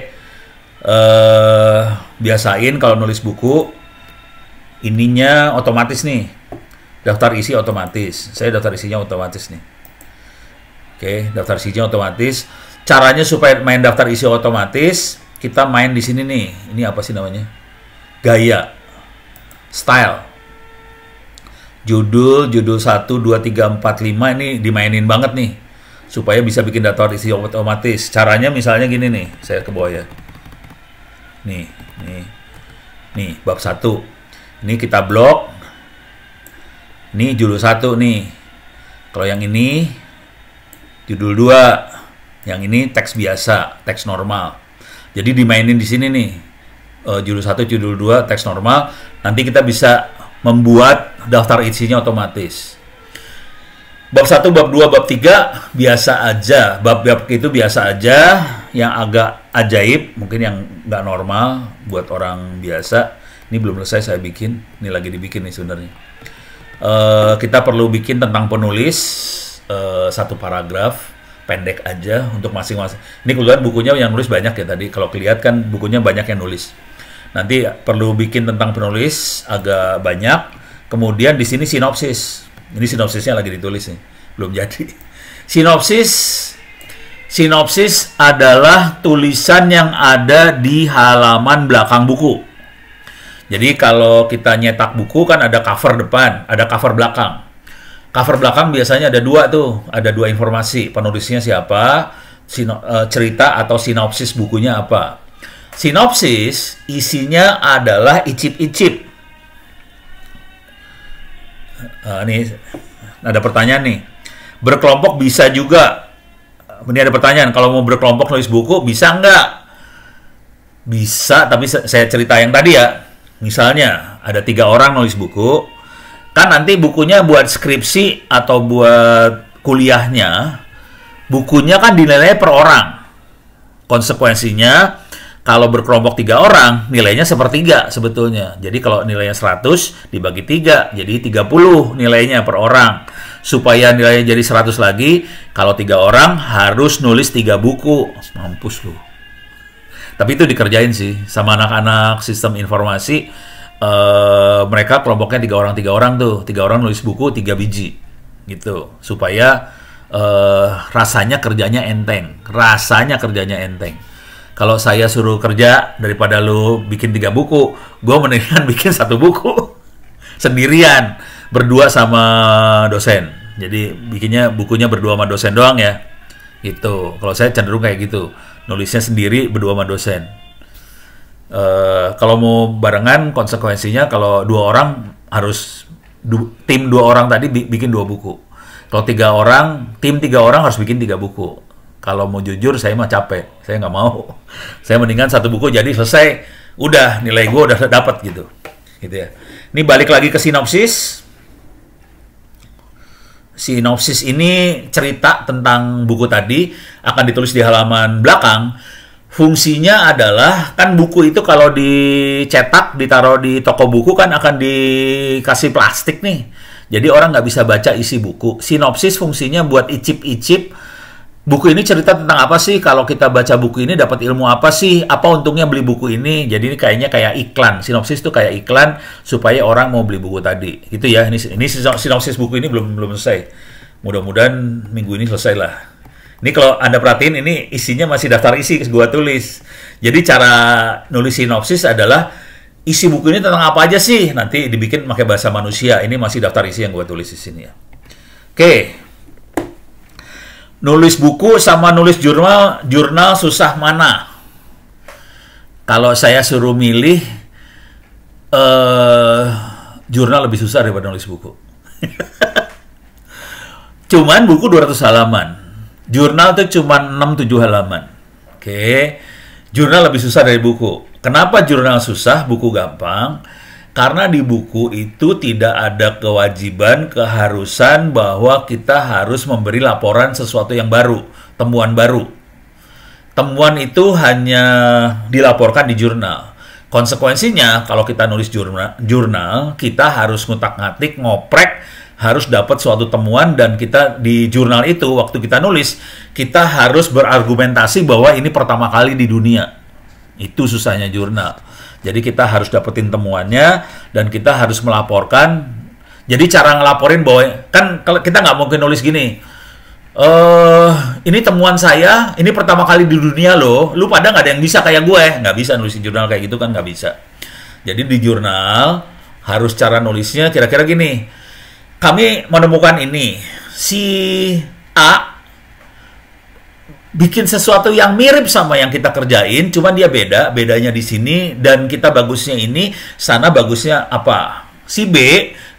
uh, eh, biasain kalau nulis buku ininya otomatis nih daftar isi otomatis saya daftar isinya otomatis nih oke okay, daftar isinya otomatis caranya supaya main daftar isi otomatis kita main di sini nih ini apa sih namanya gaya style judul judul 1 2 3 4 5 ini dimainin banget nih supaya bisa bikin data isi otomatis caranya misalnya gini nih saya ke bawah ya nih nih nih bab 1 ini kita blok ini judul 1 nih kalau yang ini judul 2 yang ini teks biasa teks normal jadi dimainin di sini nih uh, judul satu, judul 2, teks normal. Nanti kita bisa membuat daftar isinya otomatis. Bab 1, bab 2, bab 3 biasa aja. Bab-bab itu biasa aja, yang agak ajaib, mungkin yang nggak normal buat orang biasa. Ini belum selesai saya bikin, ini lagi dibikin nih sebenarnya. Uh, kita perlu bikin tentang penulis uh, satu paragraf pendek aja untuk masing-masing. Ini kebetulan bukunya yang nulis banyak ya tadi. Kalau kelihatan kan bukunya banyak yang nulis. Nanti perlu bikin tentang penulis agak banyak. Kemudian di sini sinopsis. Ini sinopsisnya lagi ditulis nih. Belum jadi. Sinopsis Sinopsis adalah tulisan yang ada di halaman belakang buku. Jadi kalau kita nyetak buku kan ada cover depan, ada cover belakang cover belakang biasanya ada dua tuh, ada dua informasi, penulisnya siapa, sino, uh, cerita atau sinopsis bukunya apa. Sinopsis isinya adalah icip-icip. Uh, ini ada pertanyaan nih. Berkelompok bisa juga. Ini ada pertanyaan, kalau mau berkelompok nulis buku bisa nggak? Bisa, tapi saya cerita yang tadi ya. Misalnya ada tiga orang nulis buku, kan nanti bukunya buat skripsi atau buat kuliahnya bukunya kan dinilai per orang konsekuensinya kalau berkelompok tiga orang nilainya sepertiga sebetulnya jadi kalau nilainya 100 dibagi tiga jadi 30 nilainya per orang supaya nilainya jadi 100 lagi kalau tiga orang harus nulis tiga buku mampus lu tapi itu dikerjain sih sama anak-anak sistem informasi uh, mereka kelompoknya tiga orang tiga orang tuh tiga orang nulis buku tiga biji gitu supaya uh, rasanya kerjanya enteng rasanya kerjanya enteng kalau saya suruh kerja daripada lu bikin tiga buku gue mendingan bikin satu buku sendirian berdua sama dosen jadi bikinnya bukunya berdua sama dosen doang ya gitu kalau saya cenderung kayak gitu nulisnya sendiri berdua sama dosen Uh, kalau mau barengan konsekuensinya kalau dua orang harus du tim dua orang tadi bi bikin dua buku. Kalau tiga orang, tim tiga orang harus bikin tiga buku. Kalau mau jujur saya mah capek, saya nggak mau. Saya mendingan satu buku jadi selesai, udah nilai gue udah dapat gitu, gitu ya. Ini balik lagi ke sinopsis. Sinopsis ini cerita tentang buku tadi akan ditulis di halaman belakang fungsinya adalah kan buku itu kalau dicetak ditaruh di toko buku kan akan dikasih plastik nih jadi orang nggak bisa baca isi buku sinopsis fungsinya buat icip-icip buku ini cerita tentang apa sih kalau kita baca buku ini dapat ilmu apa sih apa untungnya beli buku ini jadi ini kayaknya kayak iklan sinopsis tuh kayak iklan supaya orang mau beli buku tadi gitu ya ini ini sinopsis buku ini belum belum selesai mudah-mudahan minggu ini selesai lah ini kalau Anda perhatiin ini isinya masih daftar isi gua tulis. Jadi cara nulis sinopsis adalah isi buku ini tentang apa aja sih? Nanti dibikin pakai bahasa manusia. Ini masih daftar isi yang gua tulis di sini ya. Oke. Nulis buku sama nulis jurnal, jurnal susah mana? Kalau saya suruh milih eh jurnal lebih susah daripada nulis buku. Cuman buku 200 halaman Jurnal itu cuma 6-7 halaman. Oke. Okay. Jurnal lebih susah dari buku. Kenapa jurnal susah, buku gampang? Karena di buku itu tidak ada kewajiban, keharusan bahwa kita harus memberi laporan sesuatu yang baru, temuan baru. Temuan itu hanya dilaporkan di jurnal. Konsekuensinya, kalau kita nulis jurnal, jurnal kita harus ngutak-ngatik, ngoprek harus dapat suatu temuan dan kita di jurnal itu waktu kita nulis kita harus berargumentasi bahwa ini pertama kali di dunia. Itu susahnya jurnal. Jadi kita harus dapetin temuannya dan kita harus melaporkan. Jadi cara ngelaporin bahwa kan kalau kita nggak mungkin nulis gini. Eh, ini temuan saya, ini pertama kali di dunia loh. Lu pada nggak ada yang bisa kayak gue, nggak bisa nulis di jurnal kayak gitu kan nggak bisa. Jadi di jurnal harus cara nulisnya kira-kira gini kami menemukan ini si A bikin sesuatu yang mirip sama yang kita kerjain, cuman dia beda, bedanya di sini dan kita bagusnya ini, sana bagusnya apa? Si B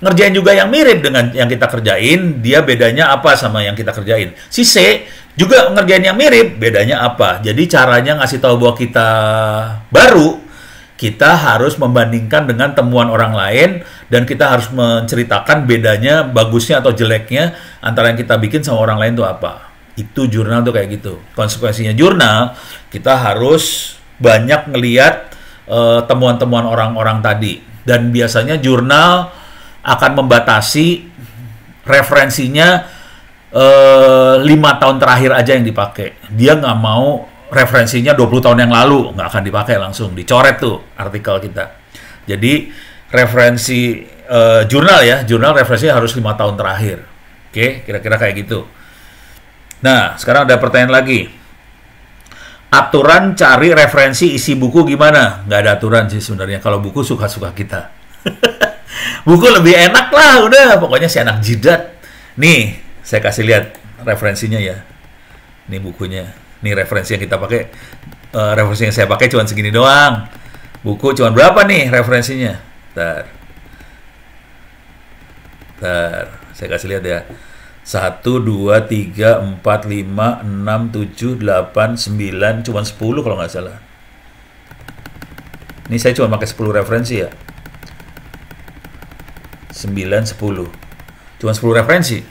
ngerjain juga yang mirip dengan yang kita kerjain, dia bedanya apa sama yang kita kerjain? Si C juga ngerjain yang mirip, bedanya apa? Jadi caranya ngasih tahu bahwa kita baru kita harus membandingkan dengan temuan orang lain dan kita harus menceritakan bedanya bagusnya atau jeleknya antara yang kita bikin sama orang lain itu apa itu jurnal tuh kayak gitu konsekuensinya jurnal kita harus banyak ngeliat uh, temuan-temuan orang-orang tadi dan biasanya jurnal akan membatasi referensinya eh, lima uh, tahun terakhir aja yang dipakai dia nggak mau referensinya 20 tahun yang lalu nggak akan dipakai langsung dicoret tuh artikel kita. Jadi referensi uh, jurnal ya, jurnal referensi harus lima tahun terakhir. Oke, okay? kira-kira kayak gitu. Nah, sekarang ada pertanyaan lagi. Aturan cari referensi isi buku gimana? Nggak ada aturan sih sebenarnya. Kalau buku suka-suka kita. buku lebih enak lah, udah. Pokoknya si anak jidat. Nih, saya kasih lihat referensinya ya. Ini bukunya nih referensi yang kita pakai uh, referensi yang saya pakai cuma segini doang buku cuma berapa nih referensinya ter ter saya kasih lihat ya Satu, dua, tiga, empat, lima, enam, tujuh, delapan, sembilan, cuma sepuluh kalau nggak salah. Ini saya cuma pakai sepuluh referensi ya. Sembilan, sepuluh. Cuma sepuluh referensi.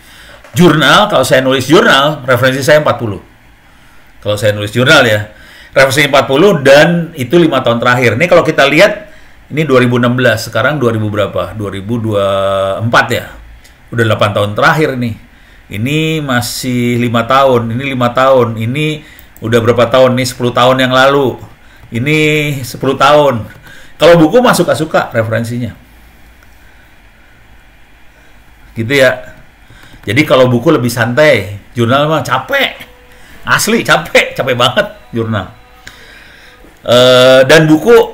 Jurnal, kalau saya nulis jurnal, referensi saya empat puluh kalau saya nulis jurnal ya referensi 40 dan itu lima tahun terakhir ini kalau kita lihat ini 2016 sekarang 2000 berapa 2024 ya udah 8 tahun terakhir nih ini masih lima tahun ini lima tahun ini udah berapa tahun nih 10 tahun yang lalu ini 10 tahun kalau buku masuk suka referensinya gitu ya jadi kalau buku lebih santai jurnal mah capek asli capek capek banget jurnal e, dan buku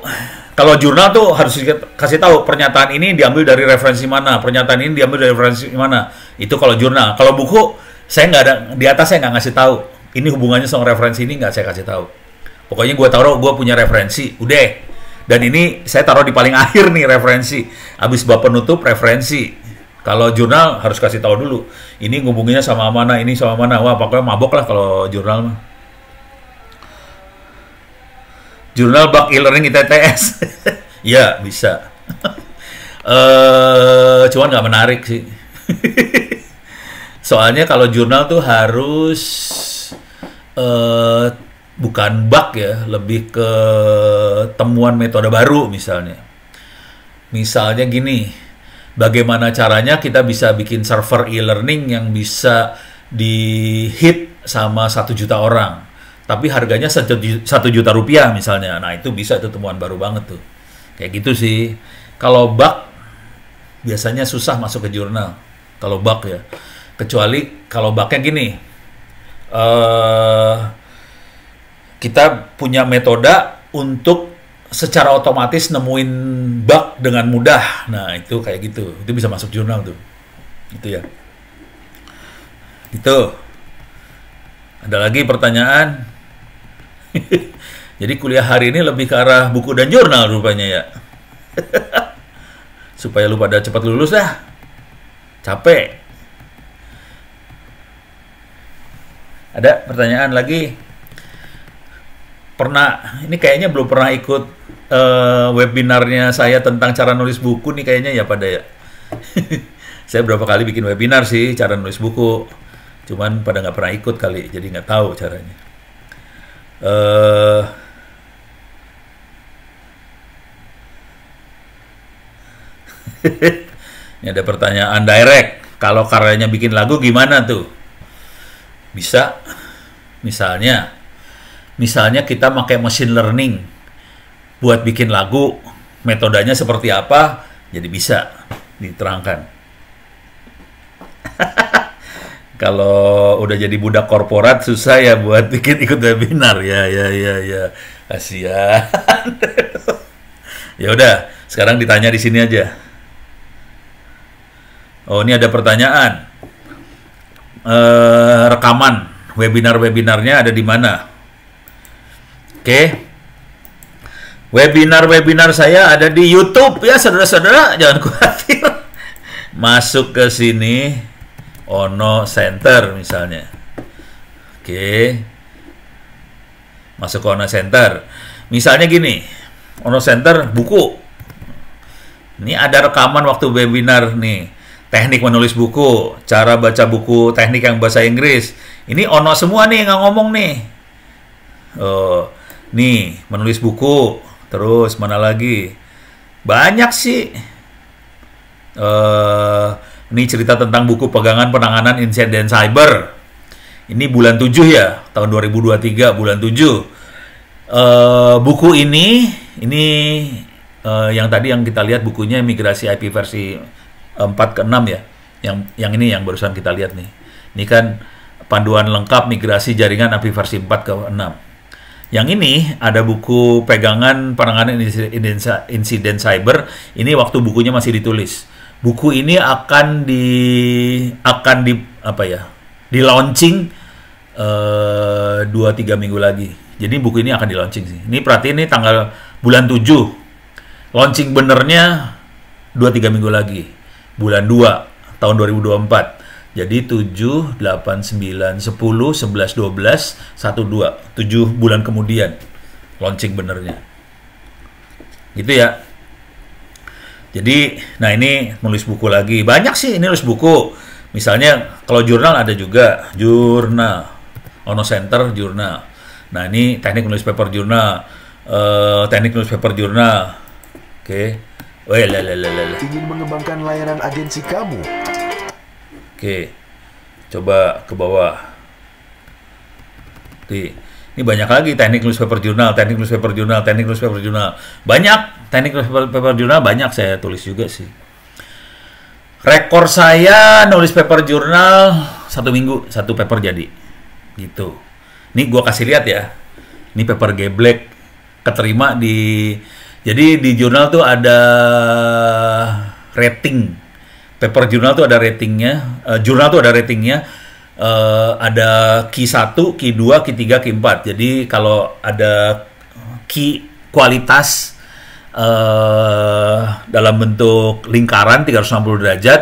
kalau jurnal tuh harus kasih tahu pernyataan ini diambil dari referensi mana pernyataan ini diambil dari referensi mana itu kalau jurnal kalau buku saya nggak ada di atas saya nggak ngasih tahu ini hubungannya sama referensi ini nggak saya kasih tahu pokoknya gue taruh gue punya referensi udah dan ini saya taruh di paling akhir nih referensi abis bapak penutup referensi kalau jurnal harus kasih tahu dulu. Ini ngubunginya sama mana, ini sama mana. Wah, pokoknya mabok lah kalau jurnal mah. Jurnal bug e-learning ITTS. ya, bisa. uh, cuman nggak menarik sih. Soalnya kalau jurnal tuh harus uh, bukan bug ya, lebih ke temuan metode baru misalnya. Misalnya gini, bagaimana caranya kita bisa bikin server e-learning yang bisa di hit sama satu juta orang tapi harganya satu juta rupiah misalnya nah itu bisa itu temuan baru banget tuh kayak gitu sih kalau bug biasanya susah masuk ke jurnal kalau bug ya kecuali kalau bugnya gini uh, kita punya metode untuk secara otomatis nemuin bug dengan mudah. Nah, itu kayak gitu. Itu bisa masuk jurnal tuh. Itu ya. Itu. Ada lagi pertanyaan? Jadi kuliah hari ini lebih ke arah buku dan jurnal rupanya ya. Supaya lu pada cepat lulus dah. Capek. Ada pertanyaan lagi? pernah ini kayaknya belum pernah ikut uh, webinarnya saya tentang cara nulis buku nih kayaknya ya pada ya. saya berapa kali bikin webinar sih cara nulis buku, cuman pada nggak pernah ikut kali, jadi nggak tahu caranya. Uh, Ini ada pertanyaan direct. Kalau karyanya bikin lagu gimana tuh? Bisa. Misalnya, misalnya kita pakai machine learning buat bikin lagu metodenya seperti apa jadi bisa diterangkan kalau udah jadi budak korporat susah ya buat bikin ikut webinar ya ya ya ya kasihan ya udah sekarang ditanya di sini aja oh ini ada pertanyaan eh, rekaman webinar webinarnya ada di mana oke okay. Webinar-webinar saya ada di YouTube ya saudara-saudara, jangan khawatir. Masuk ke sini Ono Center misalnya. Oke. Masuk ke Ono Center. Misalnya gini, Ono Center buku. Ini ada rekaman waktu webinar nih. Teknik menulis buku, cara baca buku, teknik yang bahasa Inggris. Ini Ono semua nih nggak ngomong nih. Oh, nih menulis buku Terus mana lagi? Banyak sih. Uh, ini cerita tentang buku pegangan penanganan insiden cyber. Ini bulan 7 ya, tahun 2023 bulan 7. Uh, eh, buku ini ini uh, yang tadi yang kita lihat bukunya migrasi IP versi 4 ke 6 ya. Yang yang ini yang barusan kita lihat nih. Ini kan panduan lengkap migrasi jaringan IP versi 4 ke 6. Yang ini ada buku pegangan penanganan insiden, insiden cyber. Ini waktu bukunya masih ditulis. Buku ini akan di akan di apa ya? Di launching eh, dua uh, tiga minggu lagi. Jadi buku ini akan di launching sih. Ini perhatiin ini tanggal bulan 7. Launching benernya dua tiga minggu lagi. Bulan 2 tahun 2024. Jadi 7, 8, 9, 10, 11, 12, 1, 2. 7 bulan kemudian launching benernya. Gitu ya. Jadi, nah ini menulis buku lagi. Banyak sih ini nulis buku. Misalnya kalau jurnal ada juga jurnal. Ono Center jurnal. Nah ini teknik nulis paper jurnal. Uh, teknik nulis paper jurnal. Oke. Okay. Well, Ingin mengembangkan layanan agensi kamu? Oke. Coba ke bawah. Di ini banyak lagi teknik paper jurnal, teknik paper jurnal, teknik paper jurnal. Banyak teknik paper jurnal banyak saya tulis juga sih. Rekor saya nulis paper jurnal satu minggu satu paper jadi gitu. Ini gue kasih lihat ya. Ini paper geblek keterima di jadi di jurnal tuh ada rating. Paper jurnal tuh ada ratingnya uh, jurnal tuh ada ratingnya uh, ada key 1, key 2, key 3, key 4. Jadi kalau ada key kualitas uh, dalam bentuk lingkaran 360 derajat,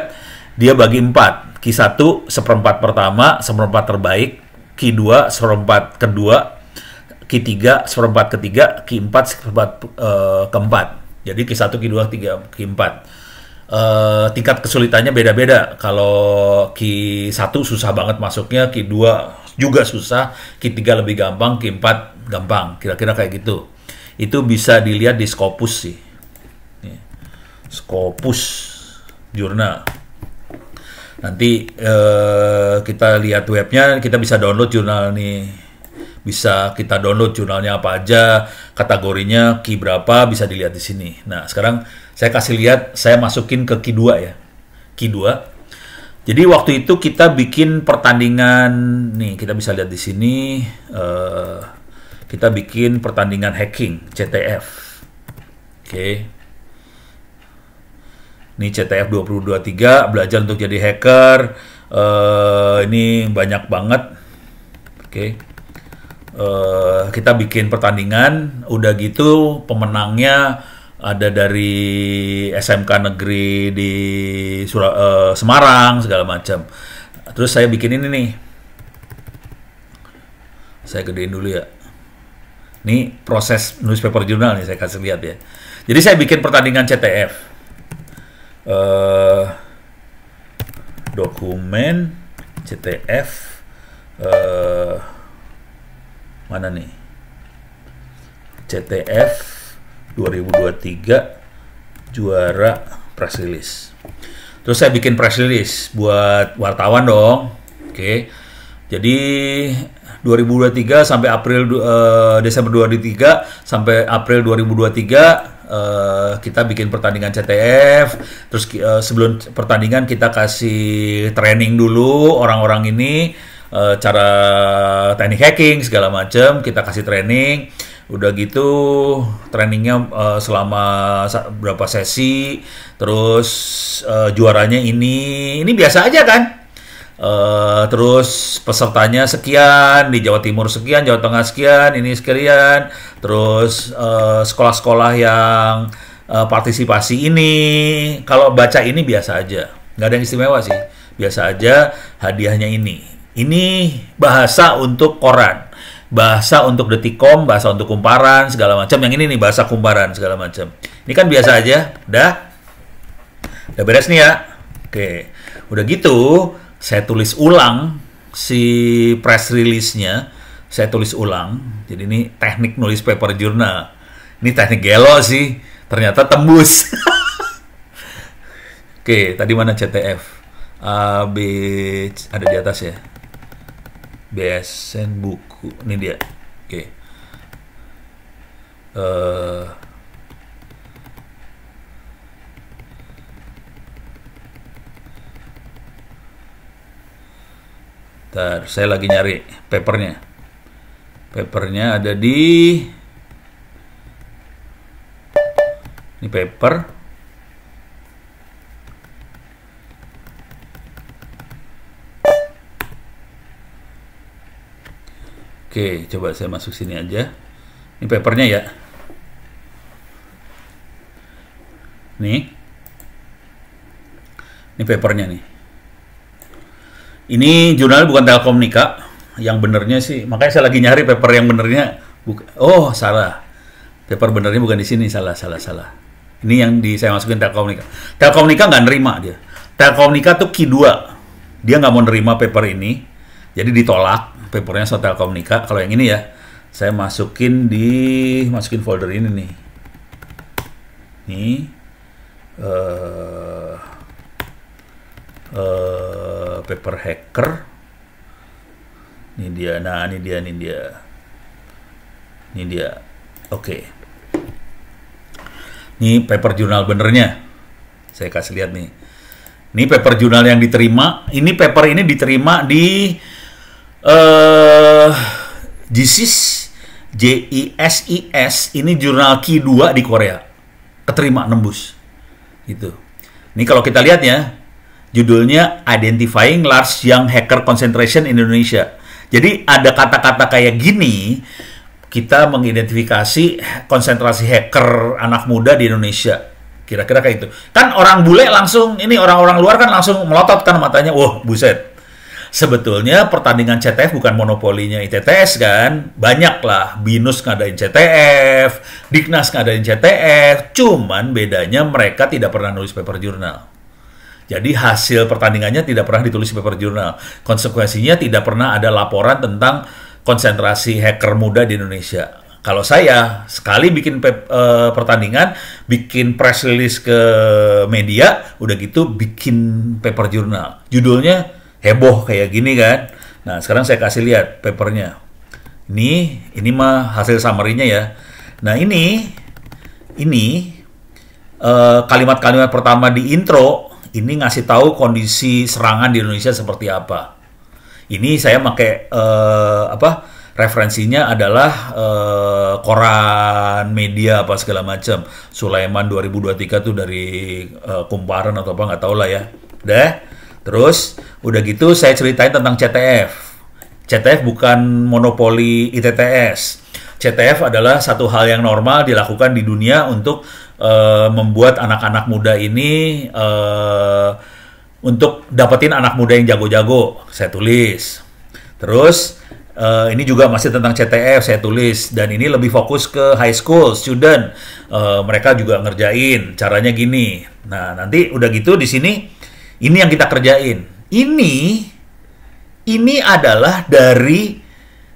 dia bagi 4. q 1 seperempat pertama, seperempat terbaik, q 2 seperempat kedua, q 3 seperempat ketiga, q 4 seperempat uh, keempat. Jadi q 1, q 2, 3, q 4 uh, tingkat kesulitannya beda-beda. Kalau Ki 1 susah banget masuknya, Ki 2 juga susah, Ki 3 lebih gampang, Ki 4 gampang. Kira-kira kayak gitu. Itu bisa dilihat di Scopus sih. Scopus jurnal. Nanti uh, kita lihat webnya, kita bisa download jurnal nih bisa kita download jurnalnya apa aja, kategorinya Ki berapa bisa dilihat di sini. Nah, sekarang saya kasih lihat, saya masukin ke key 2 ya. Key 2. Jadi waktu itu kita bikin pertandingan, nih kita bisa lihat di sini, uh, kita bikin pertandingan hacking CTF. Oke. Okay. Ini CTF 2023 belajar untuk jadi hacker. Uh, ini banyak banget. Oke. Okay uh, kita bikin pertandingan udah gitu pemenangnya ada dari SMK negeri di Sur uh, eh, Semarang segala macam terus saya bikin ini nih saya gedein dulu ya ini proses newspaper jurnal nih saya kasih lihat ya jadi saya bikin pertandingan CTF uh, eh, dokumen CTF uh, mana nih CTF 2023 juara press release terus saya bikin press release buat wartawan dong oke jadi 2023 sampai April uh, Desember 2023 sampai April 2023 uh, eh, kita bikin pertandingan CTF terus uh, sebelum pertandingan kita kasih training dulu orang-orang ini uh, cara teknik hacking segala macam kita kasih training udah gitu trainingnya uh, selama berapa sesi terus uh, juaranya ini ini biasa aja kan uh, terus pesertanya sekian di Jawa Timur sekian Jawa Tengah sekian ini sekian terus uh, sekolah-sekolah yang uh, partisipasi ini kalau baca ini biasa aja nggak ada yang istimewa sih biasa aja hadiahnya ini ini bahasa untuk koran, bahasa untuk detikom, bahasa untuk kumparan, segala macam. Yang ini nih bahasa kumparan segala macam. Ini kan biasa aja, dah, Udah beres nih ya. Oke. Udah gitu, saya tulis ulang si press release-nya. Saya tulis ulang. Jadi ini teknik nulis paper jurnal. Ini teknik gelo sih. Ternyata tembus. Oke, tadi mana CTF? A, B, ada di atas ya. BSN buku ini dia oke okay. uh, eh, saya lagi nyari papernya. Papernya ada di ini paper Oke, coba saya masuk sini aja. Ini papernya ya. Nih. Ini papernya nih. Ini jurnal bukan Telkom Nika. Yang benernya sih, makanya saya lagi nyari paper yang benernya. Buka, oh, salah. Paper benernya bukan di sini, salah, salah, salah. Ini yang di saya masukin Telkom Nika. Telkom Nika nggak nerima dia. Telkom Nika tuh Q2. Dia nggak mau nerima paper ini jadi ditolak papernya sama Telkomnika. Kalau yang ini ya, saya masukin di masukin folder ini nih. Ini Uh, uh, eh, eh, paper hacker. Ini dia. Nah, ini dia, ini dia. Ini dia. Oke. Okay. Ini paper jurnal benernya. Saya kasih lihat nih. Ini paper jurnal yang diterima. Ini paper ini diterima di uh, eh, JISIS J I e I S e S ini jurnal Q2 di Korea keterima nembus gitu ini kalau kita lihat ya judulnya Identifying Large Young Hacker Concentration in Indonesia jadi ada kata-kata kayak gini kita mengidentifikasi konsentrasi hacker anak muda di Indonesia kira-kira kayak itu kan orang bule langsung ini orang-orang luar kan langsung melotot kan matanya wah buset sebetulnya pertandingan CTF bukan monopolinya ITTS kan. Banyak lah, BINUS ngadain CTF, Diknas ngadain CTF, cuman bedanya mereka tidak pernah nulis paper jurnal. Jadi hasil pertandingannya tidak pernah ditulis di paper jurnal. Konsekuensinya tidak pernah ada laporan tentang konsentrasi hacker muda di Indonesia. Kalau saya sekali bikin pep, e, pertandingan, bikin press release ke media, udah gitu bikin paper jurnal. Judulnya heboh kayak gini kan. Nah, sekarang saya kasih lihat papernya. Ini, ini mah hasil summary-nya ya. Nah, ini, ini eh, kalimat-kalimat uh, pertama di intro, ini ngasih tahu kondisi serangan di Indonesia seperti apa. Ini saya pakai uh, apa referensinya adalah uh, koran media apa segala macam. Sulaiman 2023 tuh dari uh, Kumparan atau apa nggak tahu lah ya. Deh. Terus udah gitu saya ceritain tentang CTF. CTF bukan monopoli ITTS. CTF adalah satu hal yang normal dilakukan di dunia untuk uh, membuat anak-anak muda ini uh, untuk dapetin anak muda yang jago-jago. Saya tulis. Terus uh, ini juga masih tentang CTF saya tulis dan ini lebih fokus ke high school student. Uh, mereka juga ngerjain caranya gini. Nah nanti udah gitu di sini ini yang kita kerjain. Ini ini adalah dari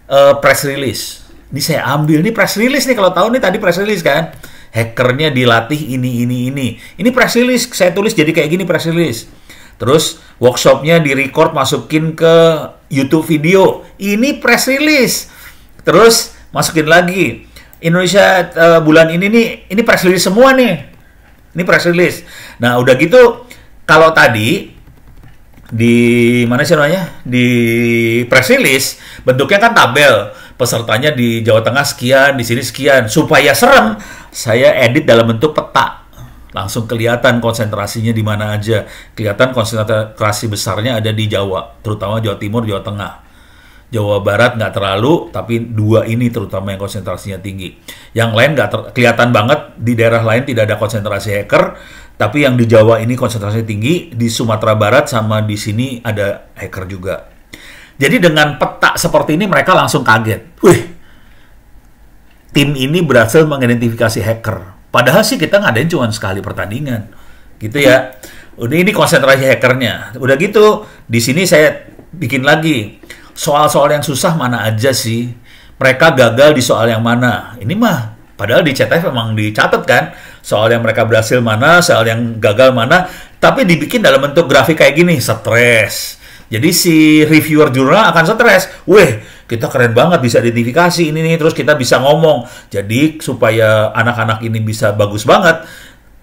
uh, press release. Ini saya ambil ini press release nih kalau tahu nih tadi press release kan. Hackernya dilatih ini ini ini. Ini press release saya tulis jadi kayak gini press release. Terus workshopnya di record masukin ke YouTube video. Ini press release. Terus masukin lagi. Indonesia uh, bulan ini nih ini press release semua nih. Ini press release. Nah, udah gitu kalau tadi di mana sih namanya di press release bentuknya kan tabel pesertanya di Jawa Tengah sekian di sini sekian supaya serem saya edit dalam bentuk peta langsung kelihatan konsentrasinya di mana aja kelihatan konsentrasi besarnya ada di Jawa terutama Jawa Timur Jawa Tengah Jawa Barat nggak terlalu tapi dua ini terutama yang konsentrasinya tinggi yang lain nggak kelihatan banget di daerah lain tidak ada konsentrasi hacker tapi yang di Jawa ini konsentrasi tinggi, di Sumatera Barat sama di sini ada hacker juga. Jadi dengan peta seperti ini mereka langsung kaget. Wih, tim ini berhasil mengidentifikasi hacker. Padahal sih kita ngadain cuma sekali pertandingan. Gitu ya. Udah ini konsentrasi hackernya. Udah gitu, di sini saya bikin lagi. Soal-soal yang susah mana aja sih? Mereka gagal di soal yang mana? Ini mah Padahal di CTF memang dicatat kan soal yang mereka berhasil mana, soal yang gagal mana, tapi dibikin dalam bentuk grafik kayak gini, stres. Jadi si reviewer jurnal akan stres. Weh, kita keren banget bisa identifikasi ini nih, terus kita bisa ngomong. Jadi supaya anak-anak ini bisa bagus banget,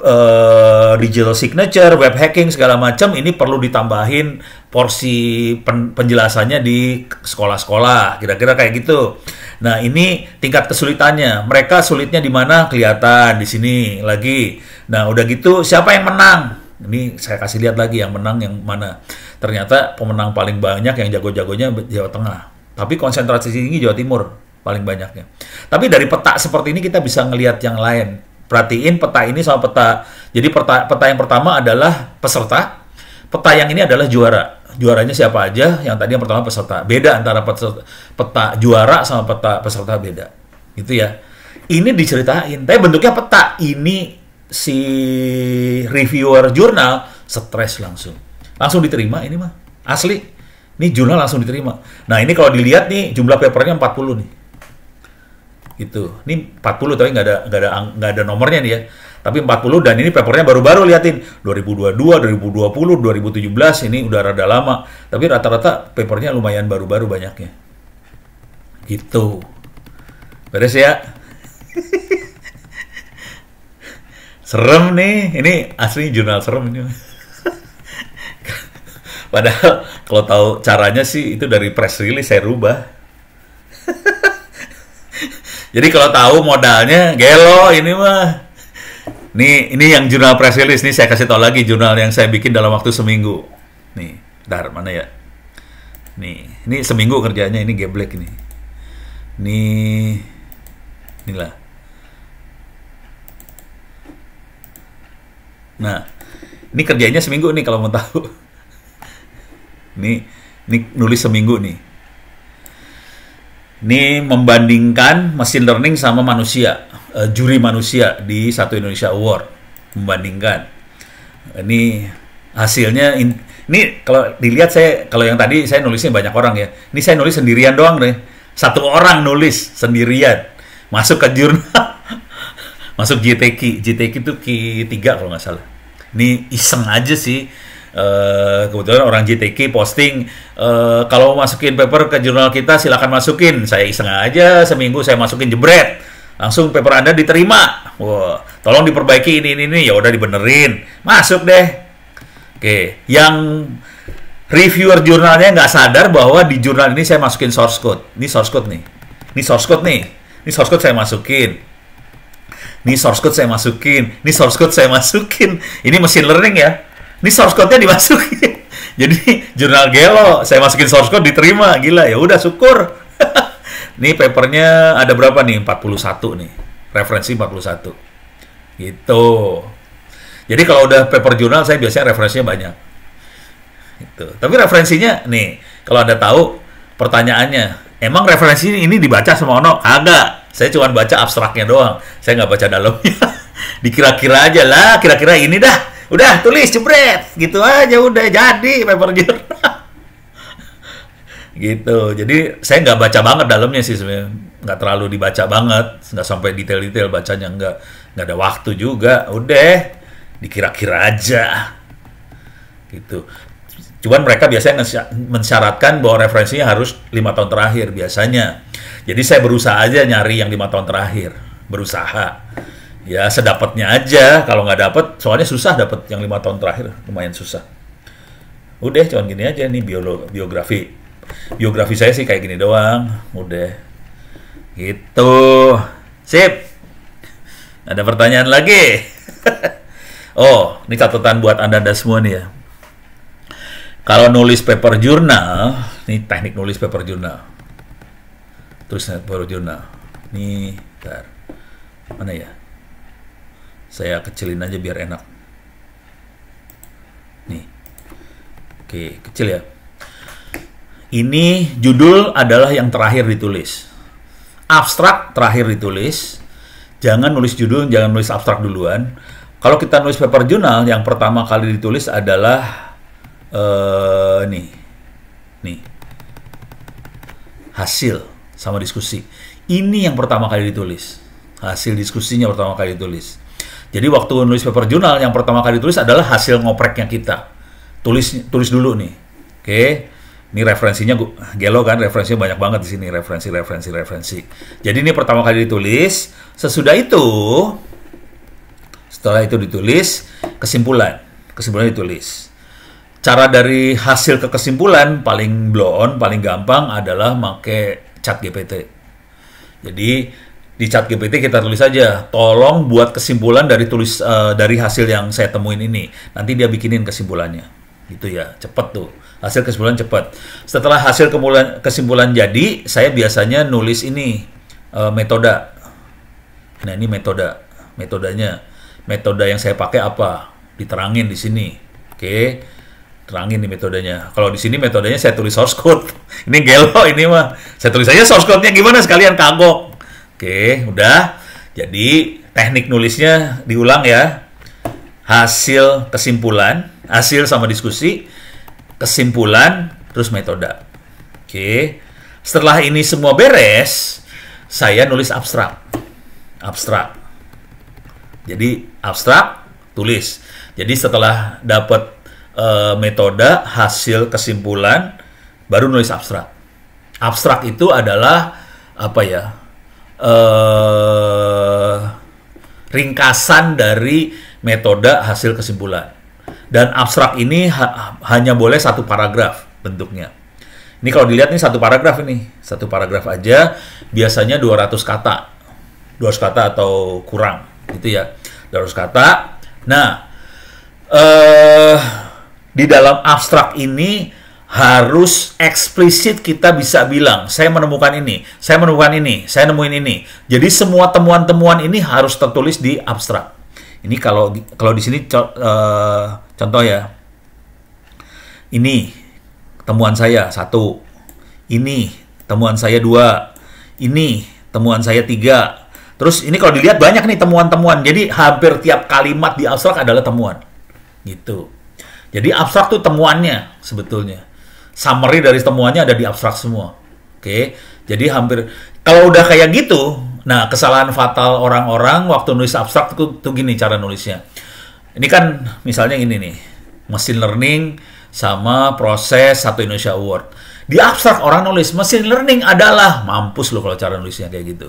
uh, digital signature, web hacking segala macam ini perlu ditambahin porsi pen penjelasannya di sekolah-sekolah, kira-kira kayak gitu. Nah, ini tingkat kesulitannya. Mereka sulitnya di mana kelihatan di sini lagi. Nah, udah gitu siapa yang menang? Ini saya kasih lihat lagi yang menang yang mana. Ternyata pemenang paling banyak yang jago-jagonya Jawa Tengah. Tapi konsentrasi tinggi Jawa Timur paling banyaknya. Tapi dari peta seperti ini kita bisa ngelihat yang lain perhatiin peta ini sama peta. Jadi peta, peta yang pertama adalah peserta, peta yang ini adalah juara. Juaranya siapa aja? Yang tadi yang pertama peserta. Beda antara peserta, peta juara sama peta peserta beda. Gitu ya. Ini diceritain, tapi bentuknya peta. Ini si reviewer jurnal stres langsung. Langsung diterima ini mah. Asli. Ini jurnal langsung diterima. Nah, ini kalau dilihat nih jumlah papernya 40 nih gitu. Ini 40 tapi nggak ada nggak ada nggak ada nomornya nih ya. Tapi 40 dan ini papernya baru-baru liatin 2022, 2020, 2017 ini udah rada lama. Tapi rata-rata papernya lumayan baru-baru banyaknya. Gitu. Beres ya. serem nih, ini asli jurnal serem ini. Padahal kalau tahu caranya sih itu dari press release saya rubah. Jadi kalau tahu modalnya gelo ini mah. Nih, ini yang jurnal press release nih saya kasih tahu lagi jurnal yang saya bikin dalam waktu seminggu. Nih, dar mana ya? Nih, ini seminggu kerjanya ini geblek ini. Nih, inilah. Nah, ini kerjanya seminggu nih kalau mau tahu. Nih, ini nulis seminggu nih. Ini membandingkan mesin learning sama manusia, uh, juri manusia di satu Indonesia Award. Membandingkan. Ini hasilnya in, ini kalau dilihat saya kalau yang tadi saya nulisnya banyak orang ya. Ini saya nulis sendirian doang deh. Satu orang nulis sendirian. Masuk ke jurnal. Masuk JTK. JTK itu Q3 kalau nggak salah. Ini iseng aja sih Eh, kebetulan orang JTK posting uh, kalau masukin paper ke jurnal kita silahkan masukin saya iseng aja seminggu saya masukin jebret langsung paper anda diterima wow tolong diperbaiki ini ini ini ya udah dibenerin masuk deh oke yang reviewer jurnalnya nggak sadar bahwa di jurnal ini saya masukin source code ini source code nih ini source code nih ini source code saya masukin ini source code saya masukin ini source code saya masukin ini mesin learning ya ini source code-nya dimasukin. Jadi jurnal gelo, saya masukin source code diterima, gila ya udah syukur. Ini papernya ada berapa nih? 41 nih. Referensi 41. Gitu. Jadi kalau udah paper jurnal saya biasanya referensinya banyak. Gitu. Tapi referensinya nih, kalau Anda tahu pertanyaannya, emang referensi ini dibaca sama Ono? Kagak. Saya cuma baca abstraknya doang. Saya nggak baca dalamnya. Dikira-kira aja lah, kira-kira ini dah udah tulis jebret gitu aja udah jadi paper jurnal gitu jadi saya nggak baca banget dalamnya sih sebenarnya nggak terlalu dibaca banget nggak sampai detail-detail bacanya nggak nggak ada waktu juga udah dikira-kira aja gitu Cuman mereka biasanya mensyaratkan bahwa referensinya harus lima tahun terakhir biasanya. Jadi saya berusaha aja nyari yang lima tahun terakhir, berusaha ya sedapatnya aja kalau nggak dapat soalnya susah dapat yang lima tahun terakhir lumayan susah udah cuman gini aja nih biolo biografi biografi saya sih kayak gini doang udah gitu sip ada pertanyaan lagi oh ini catatan buat anda anda semua nih ya kalau nulis paper jurnal ini teknik nulis paper jurnal terus paper jurnal Nih bentar. mana ya saya kecilin aja biar enak nih oke kecil ya ini judul adalah yang terakhir ditulis abstrak terakhir ditulis jangan nulis judul jangan nulis abstrak duluan kalau kita nulis paper jurnal yang pertama kali ditulis adalah uh, nih nih hasil sama diskusi ini yang pertama kali ditulis hasil diskusinya pertama kali ditulis jadi waktu nulis paper jurnal yang pertama kali ditulis adalah hasil ngopreknya kita. Tulis tulis dulu nih. Oke. Okay. Ini referensinya gelo kan, referensinya banyak banget di sini, referensi referensi referensi. Jadi ini pertama kali ditulis, sesudah itu setelah itu ditulis kesimpulan. Kesimpulan ditulis. Cara dari hasil ke kesimpulan paling blon, paling gampang adalah make chat GPT. Jadi di chat GPT kita tulis aja tolong buat kesimpulan dari tulis uh, dari hasil yang saya temuin ini nanti dia bikinin kesimpulannya gitu ya cepet tuh hasil kesimpulan cepet setelah hasil kesimpulan kesimpulan jadi saya biasanya nulis ini uh, metoda nah ini metoda metodanya metoda yang saya pakai apa diterangin di sini oke okay. terangin di metodenya kalau di sini metodenya saya tulis source code ini gelo ini mah saya tulis aja source code-nya gimana sekalian kagok Oke, udah. Jadi teknik nulisnya diulang ya. Hasil kesimpulan, hasil sama diskusi, kesimpulan, terus metode. Oke. Setelah ini semua beres, saya nulis abstrak. Abstrak. Jadi abstrak tulis. Jadi setelah dapat e, eh, metode, hasil kesimpulan, baru nulis abstrak. Abstrak itu adalah apa ya? eh, ringkasan dari metode hasil kesimpulan. Dan abstrak ini ha hanya boleh satu paragraf bentuknya. Ini kalau dilihat nih satu paragraf ini, satu paragraf aja biasanya 200 kata. 200 kata atau kurang gitu ya. 200 kata. Nah, eh di dalam abstrak ini harus eksplisit kita bisa bilang, saya menemukan ini, saya menemukan ini, saya nemuin ini. Jadi semua temuan-temuan ini harus tertulis di abstrak. Ini kalau kalau di sini eh, contoh ya. Ini temuan saya satu, ini temuan saya dua, ini temuan saya tiga. Terus ini kalau dilihat banyak nih temuan-temuan. Jadi hampir tiap kalimat di abstrak adalah temuan. Gitu. Jadi abstrak tuh temuannya sebetulnya summary dari temuannya ada di abstrak semua. Oke. Okay? Jadi hampir kalau udah kayak gitu, nah kesalahan fatal orang-orang waktu nulis abstrak itu tuh gini cara nulisnya. Ini kan misalnya ini nih, machine learning sama proses satu Indonesia Award. Di abstrak orang nulis machine learning adalah mampus loh kalau cara nulisnya kayak gitu.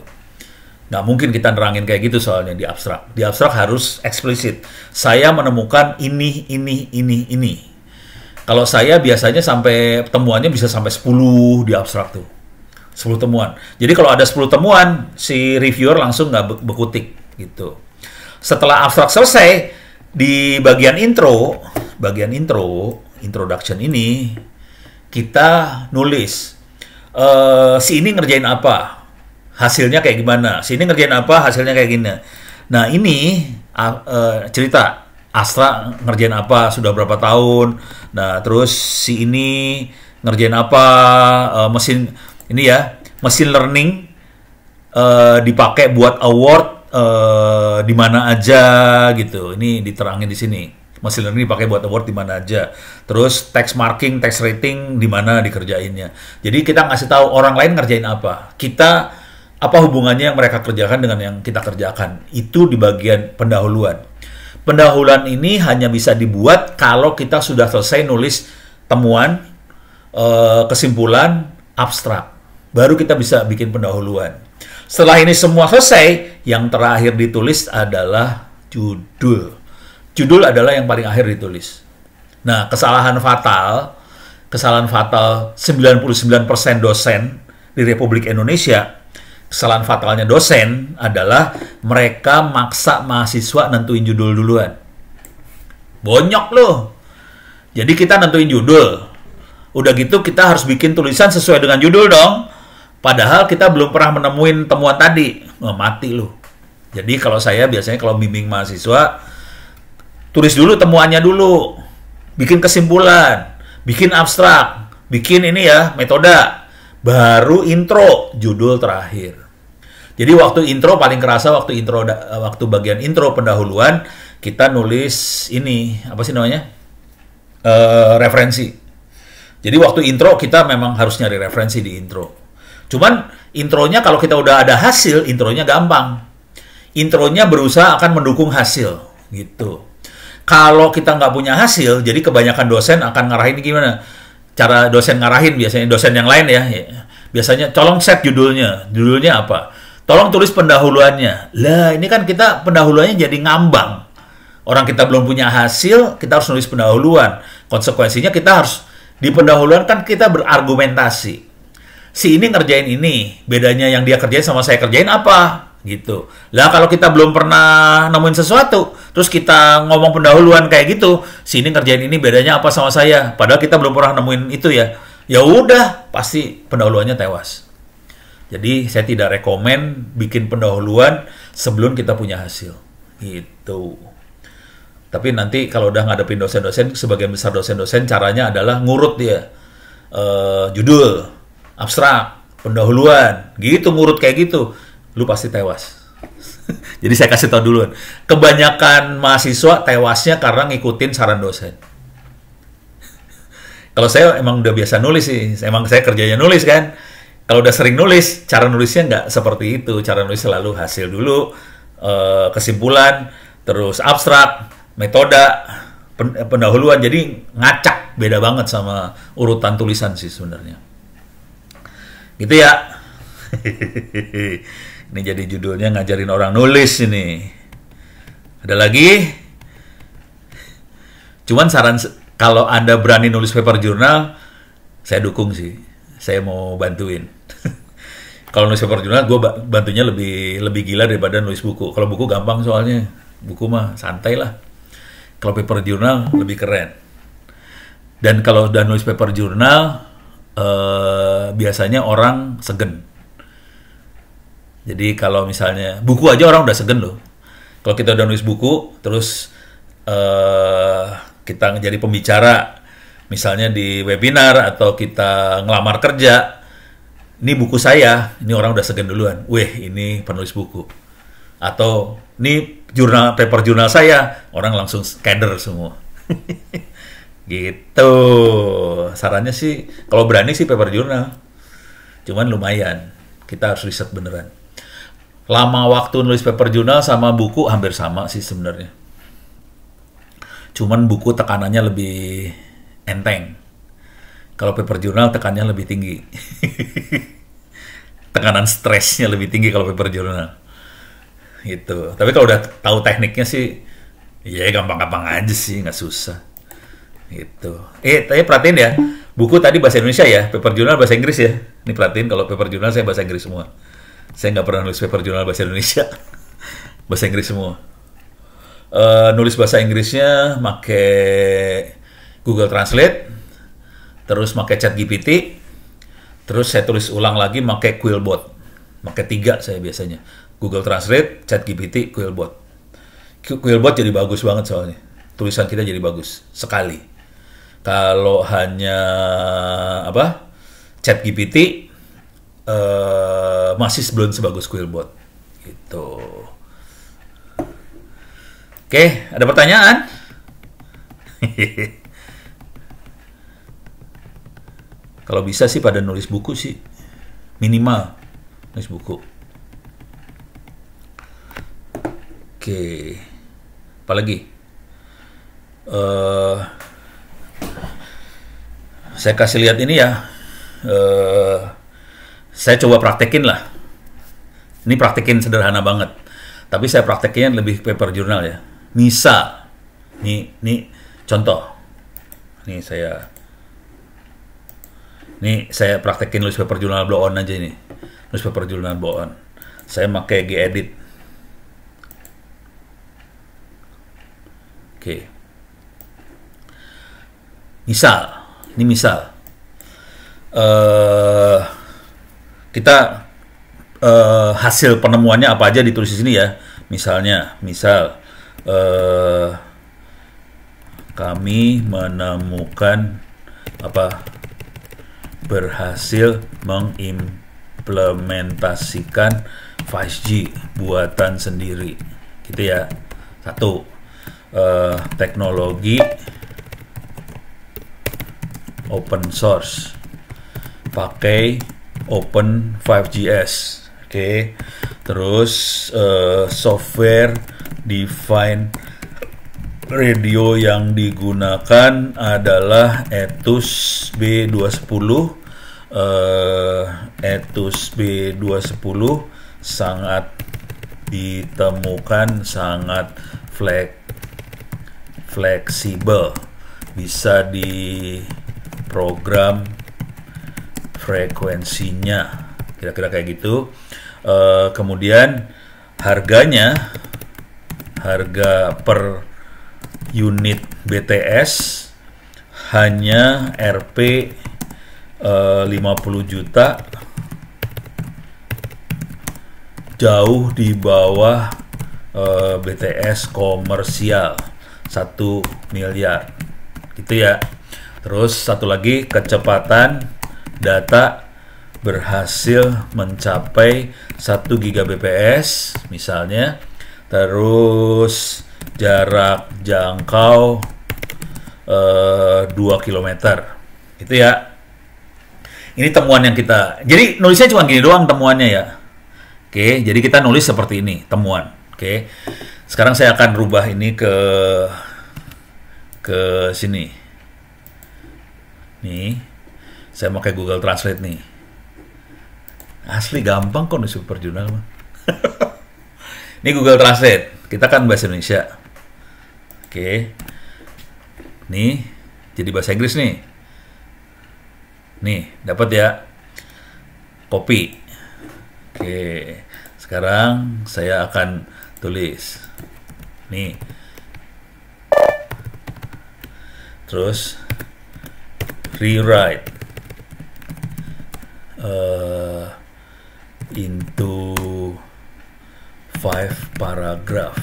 Nggak mungkin kita nerangin kayak gitu soalnya di abstrak. Di abstrak harus eksplisit. Saya menemukan ini, ini, ini, ini. Kalau saya biasanya sampai temuannya bisa sampai 10 di abstrak tuh. 10 temuan. Jadi kalau ada 10 temuan, si reviewer langsung nggak bekutik gitu. Setelah abstrak selesai, di bagian intro, bagian intro, introduction ini, kita nulis, uh, si ini ngerjain apa, hasilnya kayak gimana, si ini ngerjain apa, hasilnya kayak gini. Nah ini uh, uh, cerita Astra ngerjain apa sudah berapa tahun nah terus si ini ngerjain apa uh, mesin ini ya mesin learning uh, dipakai buat award uh, di mana aja gitu ini diterangin di sini mesin learning dipakai buat award di mana aja terus text marking text rating di mana dikerjainnya jadi kita ngasih tahu orang lain ngerjain apa kita apa hubungannya yang mereka kerjakan dengan yang kita kerjakan itu di bagian pendahuluan Pendahuluan ini hanya bisa dibuat kalau kita sudah selesai nulis temuan, eh, kesimpulan, abstrak. Baru kita bisa bikin pendahuluan. Setelah ini semua selesai, yang terakhir ditulis adalah judul. Judul adalah yang paling akhir ditulis. Nah, kesalahan fatal, kesalahan fatal 99% dosen di Republik Indonesia kesalahan fatalnya dosen adalah mereka maksa mahasiswa nentuin judul duluan. Bonyok loh. Jadi kita nentuin judul. Udah gitu kita harus bikin tulisan sesuai dengan judul dong. Padahal kita belum pernah menemuin temuan tadi. Oh, mati loh. Jadi kalau saya biasanya kalau bimbing mahasiswa, tulis dulu temuannya dulu. Bikin kesimpulan. Bikin abstrak. Bikin ini ya, metode baru intro judul terakhir. Jadi waktu intro paling kerasa waktu intro waktu bagian intro pendahuluan kita nulis ini apa sih namanya uh, referensi. Jadi waktu intro kita memang harus nyari referensi di intro. Cuman intronya kalau kita udah ada hasil intronya gampang. Intronya berusaha akan mendukung hasil gitu. Kalau kita nggak punya hasil, jadi kebanyakan dosen akan ngarahin gimana? cara dosen ngarahin biasanya dosen yang lain ya biasanya tolong set judulnya judulnya apa tolong tulis pendahuluannya lah ini kan kita pendahuluannya jadi ngambang orang kita belum punya hasil kita harus nulis pendahuluan konsekuensinya kita harus di pendahuluan kan kita berargumentasi si ini ngerjain ini bedanya yang dia kerjain sama saya kerjain apa gitu. Lah kalau kita belum pernah nemuin sesuatu, terus kita ngomong pendahuluan kayak gitu, sini ngerjain ini bedanya apa sama saya, padahal kita belum pernah nemuin itu ya. Ya udah, pasti pendahuluannya tewas. Jadi saya tidak rekomen bikin pendahuluan sebelum kita punya hasil. Gitu. Tapi nanti kalau udah ngadepin dosen-dosen, sebagian besar dosen-dosen caranya adalah ngurut dia. Uh, judul, abstrak, pendahuluan, gitu ngurut kayak gitu lu pasti tewas. Jadi saya kasih tau dulu Kebanyakan mahasiswa tewasnya karena ngikutin saran dosen. Kalau saya emang udah biasa nulis sih, emang saya kerjanya nulis kan. Kalau udah sering nulis, cara nulisnya nggak seperti itu. Cara nulis selalu hasil dulu, eh, kesimpulan, terus abstrak, metoda pendahuluan. Jadi ngacak beda banget sama urutan tulisan sih sebenarnya. Gitu ya. Ini jadi judulnya ngajarin orang nulis ini. Ada lagi? Cuman saran kalau Anda berani nulis paper jurnal, saya dukung sih. Saya mau bantuin. kalau nulis paper jurnal, gue bantunya lebih lebih gila daripada nulis buku. Kalau buku gampang soalnya, buku mah santai lah. Kalau paper jurnal lebih keren. Dan kalau udah nulis paper jurnal, eh, biasanya orang segen jadi kalau misalnya buku aja orang udah segen loh. Kalau kita udah nulis buku, terus uh, kita jadi pembicara, misalnya di webinar atau kita ngelamar kerja, ini buku saya, ini orang udah segen duluan. Weh, ini penulis buku. Atau ini jurnal paper jurnal saya, orang langsung kader semua. gitu. Sarannya sih, kalau berani sih paper jurnal. Cuman lumayan, kita harus riset beneran lama waktu nulis paper jurnal sama buku hampir sama sih sebenarnya. Cuman buku tekanannya lebih enteng. Kalau paper jurnal tekanannya lebih tinggi. Tekanan stresnya lebih tinggi kalau paper jurnal. Gitu. Tapi kalau udah tahu tekniknya sih ya gampang-gampang aja sih, nggak susah. Gitu. Eh, tapi perhatiin ya, buku tadi bahasa Indonesia ya, paper jurnal bahasa Inggris ya. Ini perhatiin kalau paper jurnal saya bahasa Inggris semua saya nggak pernah nulis paper jurnal bahasa Indonesia. bahasa Inggris semua. Uh, nulis bahasa Inggrisnya make Google Translate, terus make Chat GPT, terus saya tulis ulang lagi make Quillbot. Make tiga saya biasanya. Google Translate, Chat GPT, Quillbot. Quillbot jadi bagus banget soalnya. Tulisan kita jadi bagus sekali. Kalau hanya apa? Chat GPT Eh, masih belum sebagus Quillbot gitu. Oke, okay, ada pertanyaan? Kalau bisa sih pada nulis buku sih minimal nulis buku. Oke, okay. apalagi? Uh, eh, saya kasih lihat ini ya. Uh, saya coba praktekin lah. Ini praktekin sederhana banget. Tapi saya praktekin lebih paper jurnal ya. Misa. ini ini contoh. Ini saya ini saya praktekin nulis paper jurnal blow on aja ini. Nulis paper jurnal blow on. Saya pakai gedit. Oke. Okay. Misal, ini misal. uh, kita uh, hasil penemuannya apa aja ditulis di sini ya. Misalnya, misal uh, kami menemukan apa berhasil mengimplementasikan 5G buatan sendiri gitu ya satu uh, teknologi open source pakai Open 5GS oke okay. terus uh, software define radio yang digunakan adalah Etus B210 uh, eh, Etus B210 sangat ditemukan sangat flek fleksibel bisa diprogram frekuensinya kira-kira kayak gitu e, kemudian harganya harga per unit BTS hanya RP e, 50 juta jauh di bawah e, eh, BTS komersial 1 miliar gitu ya terus satu lagi kecepatan data berhasil mencapai 1 Gbps misalnya terus jarak jangkau eh, 2 km itu ya ini temuan yang kita jadi nulisnya cuma gini doang temuannya ya oke jadi kita nulis seperti ini temuan oke sekarang saya akan rubah ini ke ke sini nih saya pakai Google Translate nih. Asli gampang kok nih super jurnal mah. Ini Google Translate. Kita kan bahasa Indonesia. Oke. Nih, jadi bahasa Inggris nih. Nih, dapat ya. Copy. Oke. Sekarang saya akan tulis. Nih. Terus rewrite uh, into five paragraph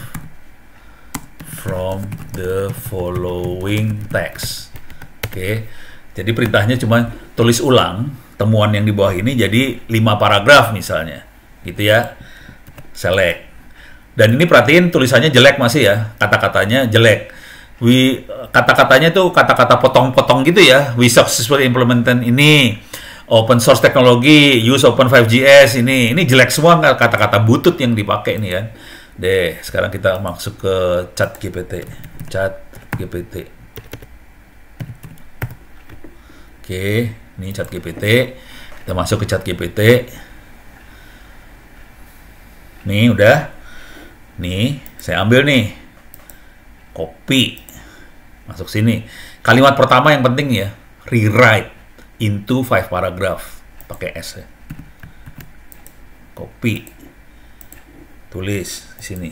from the following text. Oke. Okay. Jadi perintahnya cuma tulis ulang temuan yang di bawah ini jadi lima paragraf misalnya. Gitu ya. Select. Dan ini perhatiin tulisannya jelek masih ya, kata-katanya jelek. kata-katanya tuh kata-kata potong-potong gitu ya. We successfully implemented ini open source teknologi, use open 5GS ini ini jelek semua nggak kata-kata butut yang dipakai nih kan. Deh, sekarang kita masuk ke chat GPT. Chat GPT. Oke, ini chat GPT. Kita masuk ke chat GPT. Nih, udah. Nih, saya ambil nih. Copy. Masuk sini. Kalimat pertama yang penting ya, rewrite into five paragraph pakai S ya. Copy. Tulis di sini.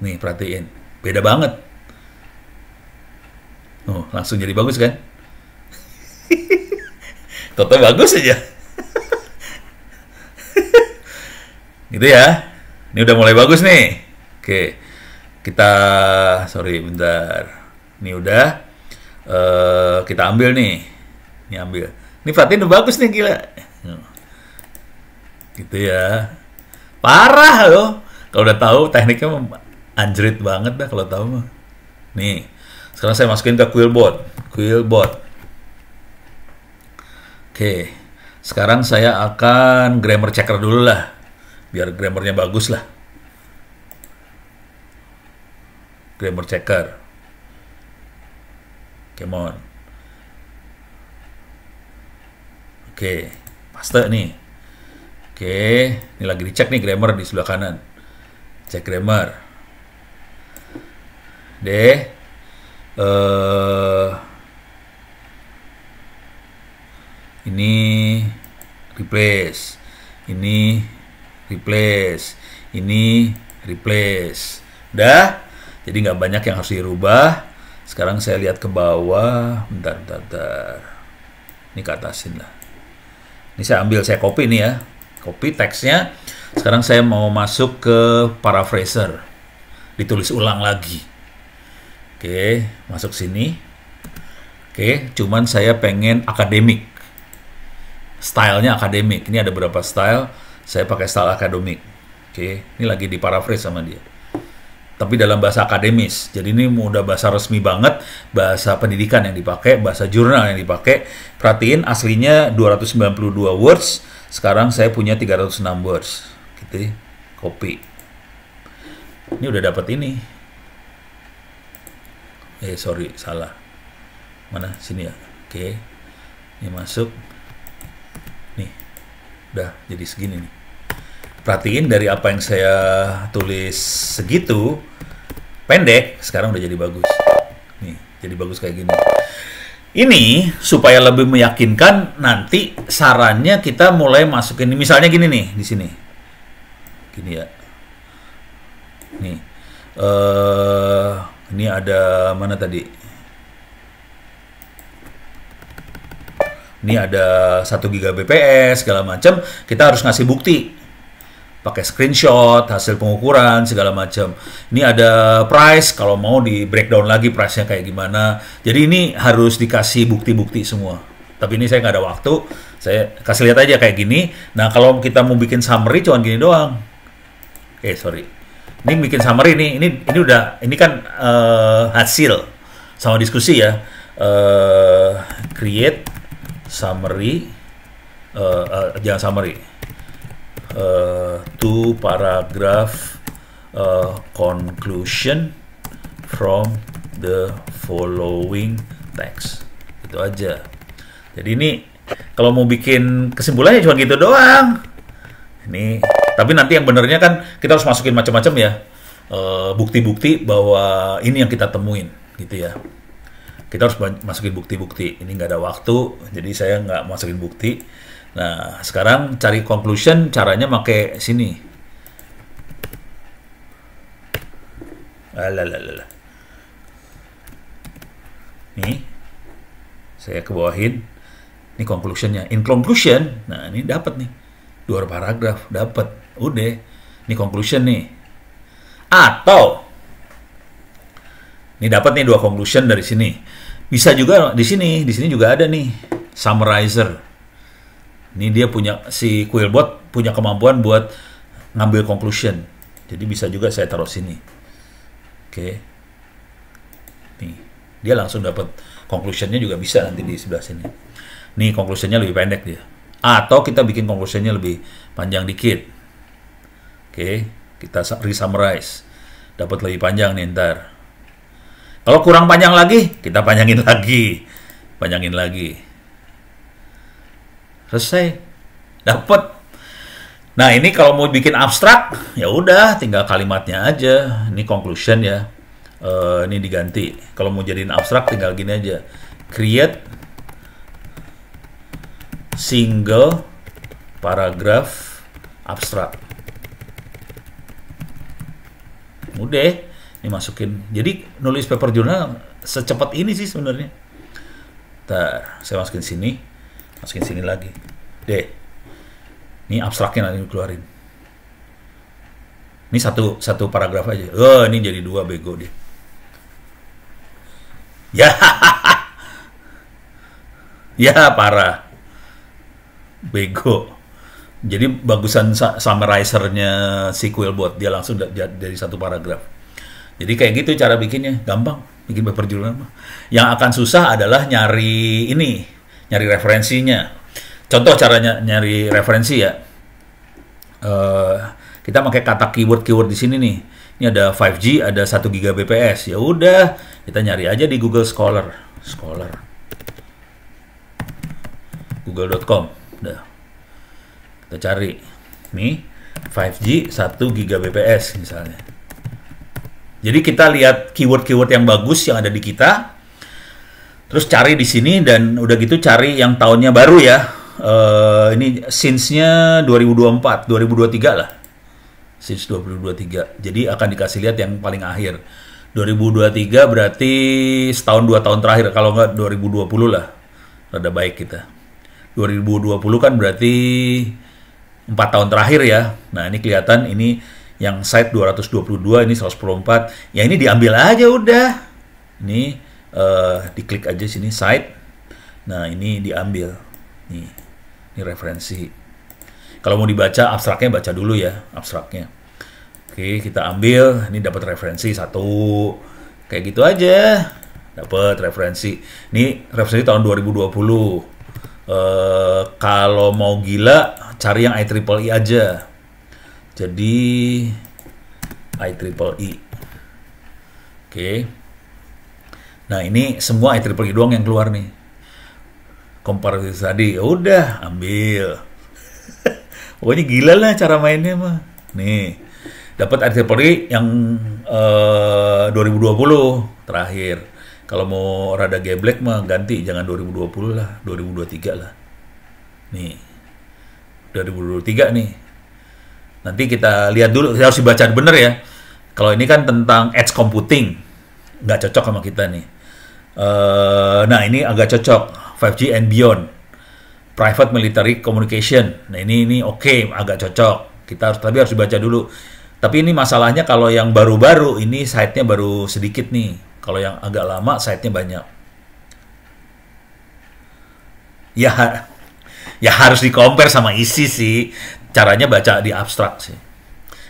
Nih, perhatiin. Beda banget. Oh, langsung jadi bagus kan? Toto bagus aja. gitu ya. Ini udah mulai bagus nih. Oke. Kita sorry bentar. Ini udah uh, kita ambil nih. Ini ambil. Ini Fatin udah bagus nih gila. Gitu ya. Parah loh. Kalau udah tahu tekniknya anjrit banget dah kalau tahu mah. Nih. Sekarang saya masukin ke Quillbot. Quillbot. Oke. Sekarang saya akan grammar checker dulu lah. Biar grammarnya bagus lah. Grammar checker. Come on. Oke, paste nih. Oke, ini lagi dicek nih grammar di sebelah kanan. Cek grammar. deh uh, ini replace. Ini replace. Ini replace. Udah? Jadi nggak banyak yang harus dirubah sekarang saya lihat ke bawah, bentar, bentar, bentar. Ini ke atasin lah. Ini saya ambil, saya copy nih ya. Copy teksnya. Sekarang saya mau masuk ke paraphraser. Ditulis ulang lagi. Oke, masuk sini. Oke, cuman saya pengen akademik. Stylenya akademik. Ini ada beberapa style. Saya pakai style akademik. Oke, ini lagi di paraphrase sama dia tapi dalam bahasa akademis. Jadi ini udah bahasa resmi banget, bahasa pendidikan yang dipakai, bahasa jurnal yang dipakai. Perhatiin aslinya 292 words, sekarang saya punya 306 words. Gitu, ya, copy. Ini udah dapat ini. Eh, sorry, salah. Mana? Sini ya. Oke. Ini masuk. Nih. Udah jadi segini nih perhatiin dari apa yang saya tulis segitu pendek sekarang udah jadi bagus nih jadi bagus kayak gini ini supaya lebih meyakinkan nanti sarannya kita mulai masukin misalnya gini nih di sini gini ya nih uh, ini ada mana tadi ini ada 1 GB bps segala macam kita harus ngasih bukti pakai screenshot hasil pengukuran segala macam. Ini ada price kalau mau di breakdown lagi price-nya kayak gimana. Jadi ini harus dikasih bukti-bukti semua. Tapi ini saya nggak ada waktu. Saya kasih lihat aja kayak gini. Nah kalau kita mau bikin summary cuman gini doang. Eh sorry. Ini bikin summary nih. Ini ini udah ini kan uh, hasil sama diskusi ya. Uh, create summary. Uh, uh, jangan summary two paragraph uh, conclusion from the following text itu aja jadi ini kalau mau bikin kesimpulannya cuma gitu doang ini tapi nanti yang benernya kan kita harus masukin macam-macam ya uh, bukti-bukti e, bahwa ini yang kita temuin gitu ya kita harus masukin bukti-bukti ini nggak ada waktu jadi saya nggak masukin bukti Nah, sekarang cari conclusion caranya pakai sini. Alalala. Nih. Saya ke bawahin. Ini conclusionnya. In conclusion, nah ini dapat nih. Dua paragraf dapat. Udah. Ini conclusion nih. Atau ini dapat nih dua conclusion dari sini. Bisa juga di sini, di sini juga ada nih summarizer. Ini dia punya si Quillbot punya kemampuan buat ngambil conclusion. Jadi bisa juga saya taruh sini. Oke. Nih, dia langsung dapat conclusionnya juga bisa nanti di sebelah sini. Nih conclusionnya lebih pendek dia. Atau kita bikin conclusionnya lebih panjang dikit. Oke, kita re Dapat lebih panjang nih ntar. Kalau kurang panjang lagi, kita panjangin lagi. Panjangin lagi selesai dapat nah ini kalau mau bikin abstrak ya udah tinggal kalimatnya aja ini conclusion ya uh, ini diganti kalau mau jadiin abstrak tinggal gini aja create single paragraph abstrak udah ini masukin jadi nulis paper jurnal secepat ini sih sebenarnya Bentar, saya masukin sini masukin sini lagi deh. ini abstraknya nanti keluarin ini satu satu paragraf aja oh ini jadi dua bego dia ya ya parah bego jadi bagusan summarizernya sequel buat dia langsung dari satu paragraf. Jadi kayak gitu cara bikinnya, gampang, bikin paper judul Yang akan susah adalah nyari ini, nyari referensinya. Contoh caranya nyari referensi ya. Uh, kita pakai kata keyword-keyword di sini nih. Ini ada 5G, ada 1 giga BPS. Ya udah, kita nyari aja di Google Scholar. Scholar. google.com. Udah. Kita cari. Nih, 5G 1 giga misalnya. Jadi kita lihat keyword-keyword yang bagus yang ada di kita, Terus cari di sini dan udah gitu cari yang tahunnya baru ya. Uh, ini since-nya 2024, 2023 lah. Since 2023. Jadi akan dikasih lihat yang paling akhir. 2023 berarti setahun dua tahun terakhir kalau nggak 2020 lah. Rada baik kita. 2020 kan berarti empat tahun terakhir ya. Nah, ini kelihatan ini yang site 222 ini 124. Ya ini diambil aja udah. Ini uh, diklik aja sini site nah ini diambil nih ini referensi kalau mau dibaca abstraknya baca dulu ya abstraknya oke kita ambil ini dapat referensi satu kayak gitu aja dapat referensi ini referensi tahun 2020 uh, eh, kalau mau gila cari yang IEEE e aja jadi IEEE e. oke okay. Nah ini semua IEEE e doang yang keluar nih. komparatif tadi ya udah ambil. Pokoknya gila lah cara mainnya mah. Nih, dapat IEEE e yang eh, 2020 terakhir. Kalau mau rada geblek mah ganti, jangan 2020 lah, 2023 lah. Nih, 2023 nih. Nanti kita lihat dulu, harus dibaca bener ya. Kalau ini kan tentang edge computing, nggak cocok sama kita nih Uh, nah ini agak cocok 5G and beyond. Private military communication. Nah ini ini oke okay, agak cocok. Kita harus tapi harus dibaca dulu. Tapi ini masalahnya kalau yang baru-baru ini site-nya baru sedikit nih. Kalau yang agak lama site-nya banyak. Ya ya harus dikompar sama isi e sih. Caranya baca di abstrak sih.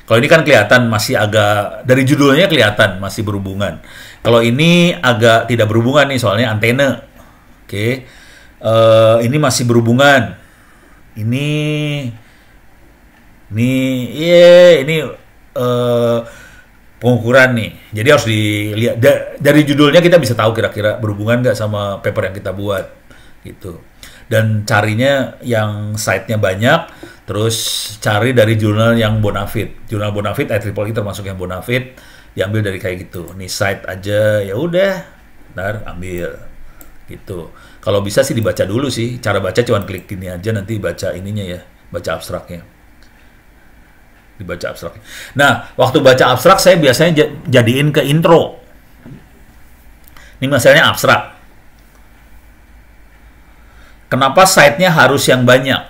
Kalau ini kan kelihatan masih agak dari judulnya kelihatan masih berhubungan. Kalau ini agak tidak berhubungan nih soalnya antena. Oke. Okay. Uh, eh, ini masih berhubungan. Ini ini ye iya, ini uh, pengukuran nih. Jadi harus dilihat da, dari judulnya kita bisa tahu kira-kira berhubungan nggak sama paper yang kita buat gitu. Dan carinya yang site-nya banyak, terus cari dari jurnal yang bonafit. Jurnal bonafit, IEEE termasuk yang bonafit diambil dari kayak gitu nih site aja ya udah ntar ambil gitu kalau bisa sih dibaca dulu sih cara baca cuman klik ini aja nanti baca ininya ya baca abstraknya dibaca abstrak nah waktu baca abstrak saya biasanya jadiin ke intro ini masalahnya abstrak kenapa site-nya harus yang banyak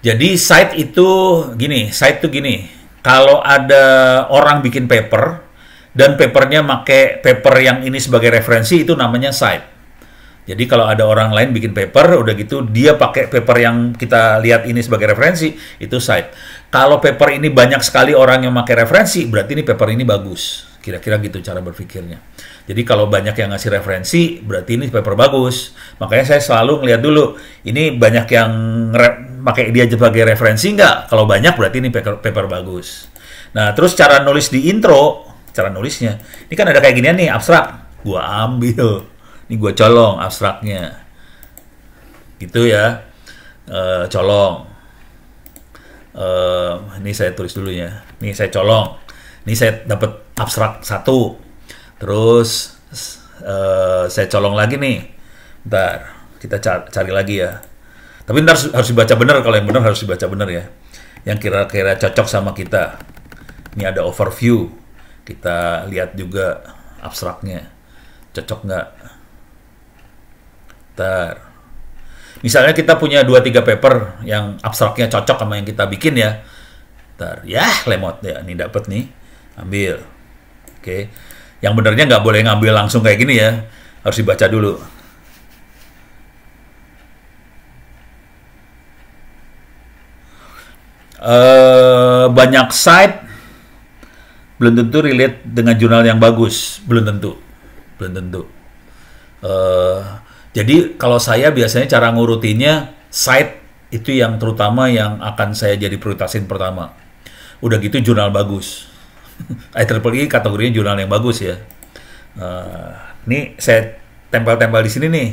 jadi site itu gini site itu gini kalau ada orang bikin paper dan papernya pakai paper yang ini sebagai referensi itu namanya cite. Jadi kalau ada orang lain bikin paper udah gitu dia pakai paper yang kita lihat ini sebagai referensi itu cite. Kalau paper ini banyak sekali orang yang pakai referensi berarti ini paper ini bagus. Kira-kira gitu cara berpikirnya. Jadi kalau banyak yang ngasih referensi, berarti ini paper bagus. Makanya saya selalu ngeliat dulu, ini banyak yang pakai dia sebagai referensi nggak? Kalau banyak berarti ini paper, paper bagus. Nah, terus cara nulis di intro, cara nulisnya. Ini kan ada kayak ginian nih, abstrak. Gua ambil. Ini gua colong abstraknya. Gitu ya. E, colong. E, ini saya tulis dulu ya. Ini saya colong. Ini saya dapat abstrak satu Terus uh, saya colong lagi nih. Bentar, kita cari, lagi ya. Tapi ntar harus dibaca benar kalau yang benar harus dibaca benar ya. Yang kira-kira cocok sama kita. Ini ada overview. Kita lihat juga abstraknya. Cocok nggak? Ntar. Misalnya kita punya 2-3 paper yang abstraknya cocok sama yang kita bikin ya. Ntar, yah lemot ya, ini dapat nih. Ambil. Oke. Okay yang benernya nggak boleh ngambil langsung kayak gini ya harus dibaca dulu Uh, banyak site belum tentu relate dengan jurnal yang bagus belum tentu belum tentu uh, jadi kalau saya biasanya cara ngurutinnya site itu yang terutama yang akan saya jadi prioritasin pertama udah gitu jurnal bagus IEEE kategorinya jurnal yang bagus ya. Uh, ini saya tempel-tempel di sini nih.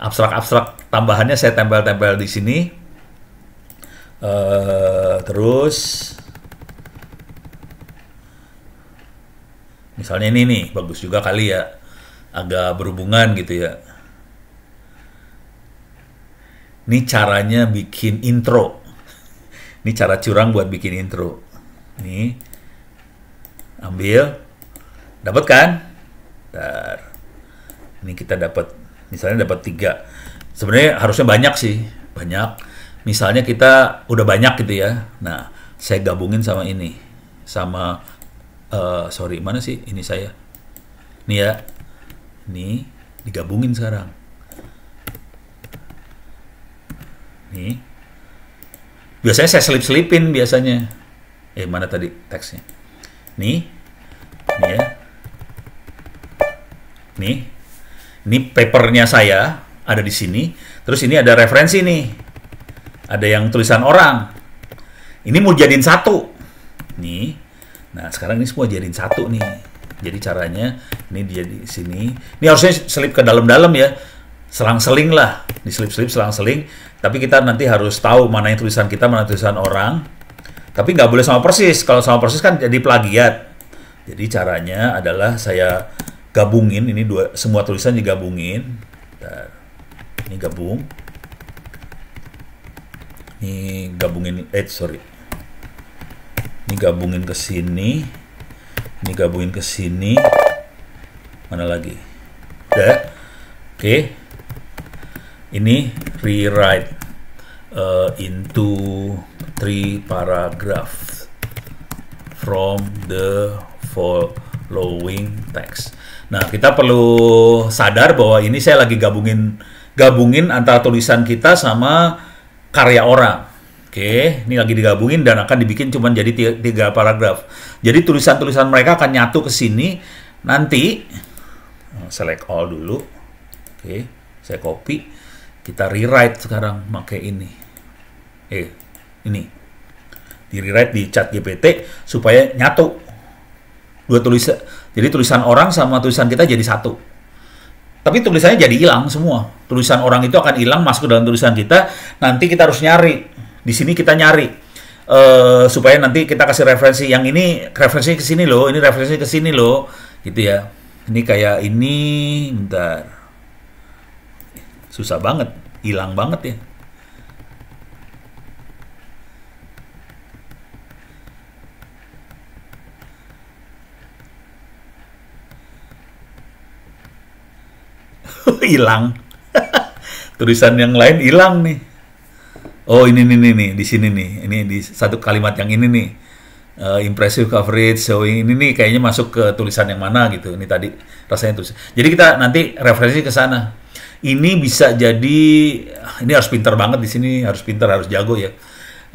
Abstrak-abstrak tambahannya saya tempel-tempel di sini. Uh, terus misalnya ini nih bagus juga kali ya agak berhubungan gitu ya ini caranya bikin intro ini cara curang buat bikin intro nih ambil dapat kan Bentar. ini kita dapat misalnya dapat tiga sebenarnya harusnya banyak sih banyak misalnya kita udah banyak gitu ya nah saya gabungin sama ini sama uh, sorry mana sih ini saya ini ya ini digabungin sekarang ini biasanya saya selip selipin biasanya eh mana tadi teksnya nih nih ya nih ini papernya saya ada di sini terus ini ada referensi nih ada yang tulisan orang ini mau jadiin satu nih nah sekarang ini semua jadiin satu nih jadi caranya ini dia di sini ini harusnya selip ke dalam-dalam ya selang-seling lah diselip-selip selang-seling tapi kita nanti harus tahu mana yang tulisan kita mana yang tulisan orang tapi nggak boleh sama persis. Kalau sama persis kan jadi plagiat. Jadi caranya adalah saya gabungin ini dua semua tulisan digabungin. Bentar. Ini gabung. Ini gabungin eh sorry. Ini gabungin ke sini. Ini gabungin ke sini. Mana lagi? Oke. Okay. Ini rewrite uh, into three paragraphs from the following text. Nah, kita perlu sadar bahwa ini saya lagi gabungin gabungin antara tulisan kita sama karya orang. Oke, ini lagi digabungin dan akan dibikin cuma jadi tiga, tiga paragraf. Jadi tulisan-tulisan mereka akan nyatu ke sini nanti select all dulu. Oke, saya copy. Kita rewrite sekarang pakai ini eh ini di rewrite di chat GPT supaya nyatu dua tulisan jadi tulisan orang sama tulisan kita jadi satu tapi tulisannya jadi hilang semua tulisan orang itu akan hilang masuk ke dalam tulisan kita nanti kita harus nyari di sini kita nyari Uh, supaya nanti kita kasih referensi yang ini referensi ke sini loh, ini referensi ke sini loh, gitu ya. Ini kayak ini, bentar. Susah banget, hilang banget ya. hilang tulisan yang lain hilang nih oh ini nih nih nih di sini nih ini di satu kalimat yang ini nih uh, impressive coverage showing ini nih kayaknya masuk ke tulisan yang mana gitu ini tadi rasanya tulis jadi kita nanti referensi ke sana ini bisa jadi ah, ini harus pinter banget di sini harus pinter harus jago ya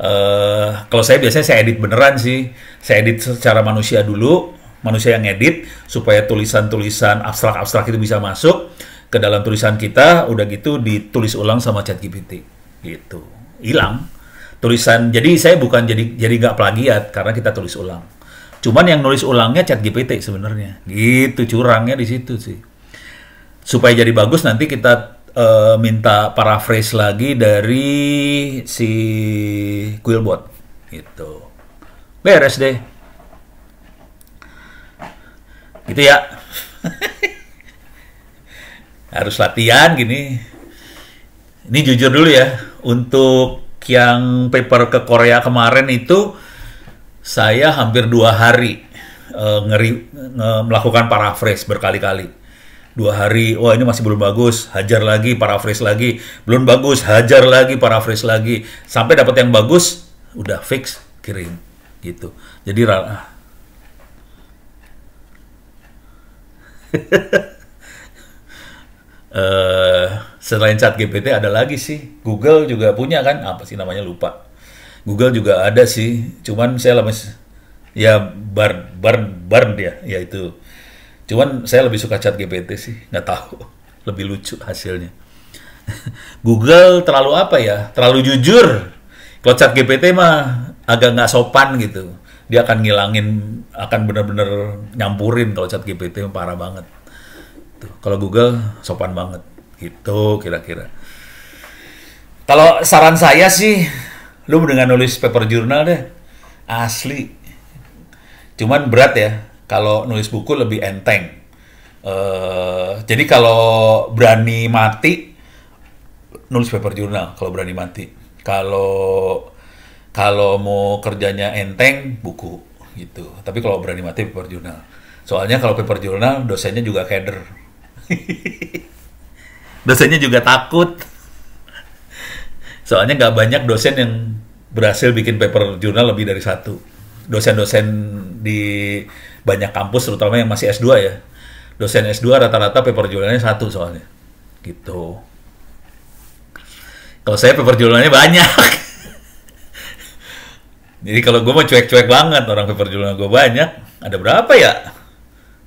uh, kalau saya biasanya saya edit beneran sih saya edit secara manusia dulu manusia yang edit supaya tulisan-tulisan abstrak-abstrak itu bisa masuk ke dalam tulisan kita udah gitu ditulis ulang sama ChatGPT gitu hilang tulisan jadi saya bukan jadi jadi nggak plagiat karena kita tulis ulang cuman yang nulis ulangnya ChatGPT sebenarnya gitu curangnya di situ sih supaya jadi bagus nanti kita uh, minta paraphrase lagi dari si Quillbot gitu beres deh gitu ya harus latihan gini. Ini jujur dulu ya, untuk yang paper ke Korea kemarin itu saya hampir dua hari uh, ngeri, nge melakukan paraphrase berkali-kali. Dua hari, wah ini masih belum bagus, hajar lagi, paraphrase lagi, belum bagus, hajar lagi, paraphrase lagi, sampai dapat yang bagus, udah fix, kirim, gitu. Jadi eh, selain chat GPT ada lagi sih Google juga punya kan apa sih namanya lupa Google juga ada sih cuman saya lebih ya Bard Bard Bard dia ya itu cuman saya lebih suka chat GPT sih nggak tahu lebih lucu hasilnya Google terlalu apa ya terlalu jujur kalau chat GPT mah agak nggak sopan gitu dia akan ngilangin akan bener-bener nyampurin kalau chat GPT parah banget gitu. Kalau Google sopan banget gitu kira-kira. Kalau saran saya sih, lu dengan nulis paper jurnal deh, asli. Cuman berat ya, kalau nulis buku lebih enteng. Uh, jadi kalau berani mati, nulis paper jurnal kalau berani mati. Kalau kalau mau kerjanya enteng, buku gitu. Tapi kalau berani mati paper jurnal. Soalnya kalau paper jurnal dosennya juga keder dosennya juga takut soalnya nggak banyak dosen yang berhasil bikin paper jurnal lebih dari satu dosen-dosen di banyak kampus terutama yang masih S2 ya dosen S2 rata-rata paper jurnalnya satu soalnya gitu kalau saya paper jurnalnya banyak jadi kalau gue mau cuek-cuek banget orang paper jurnal gue banyak ada berapa ya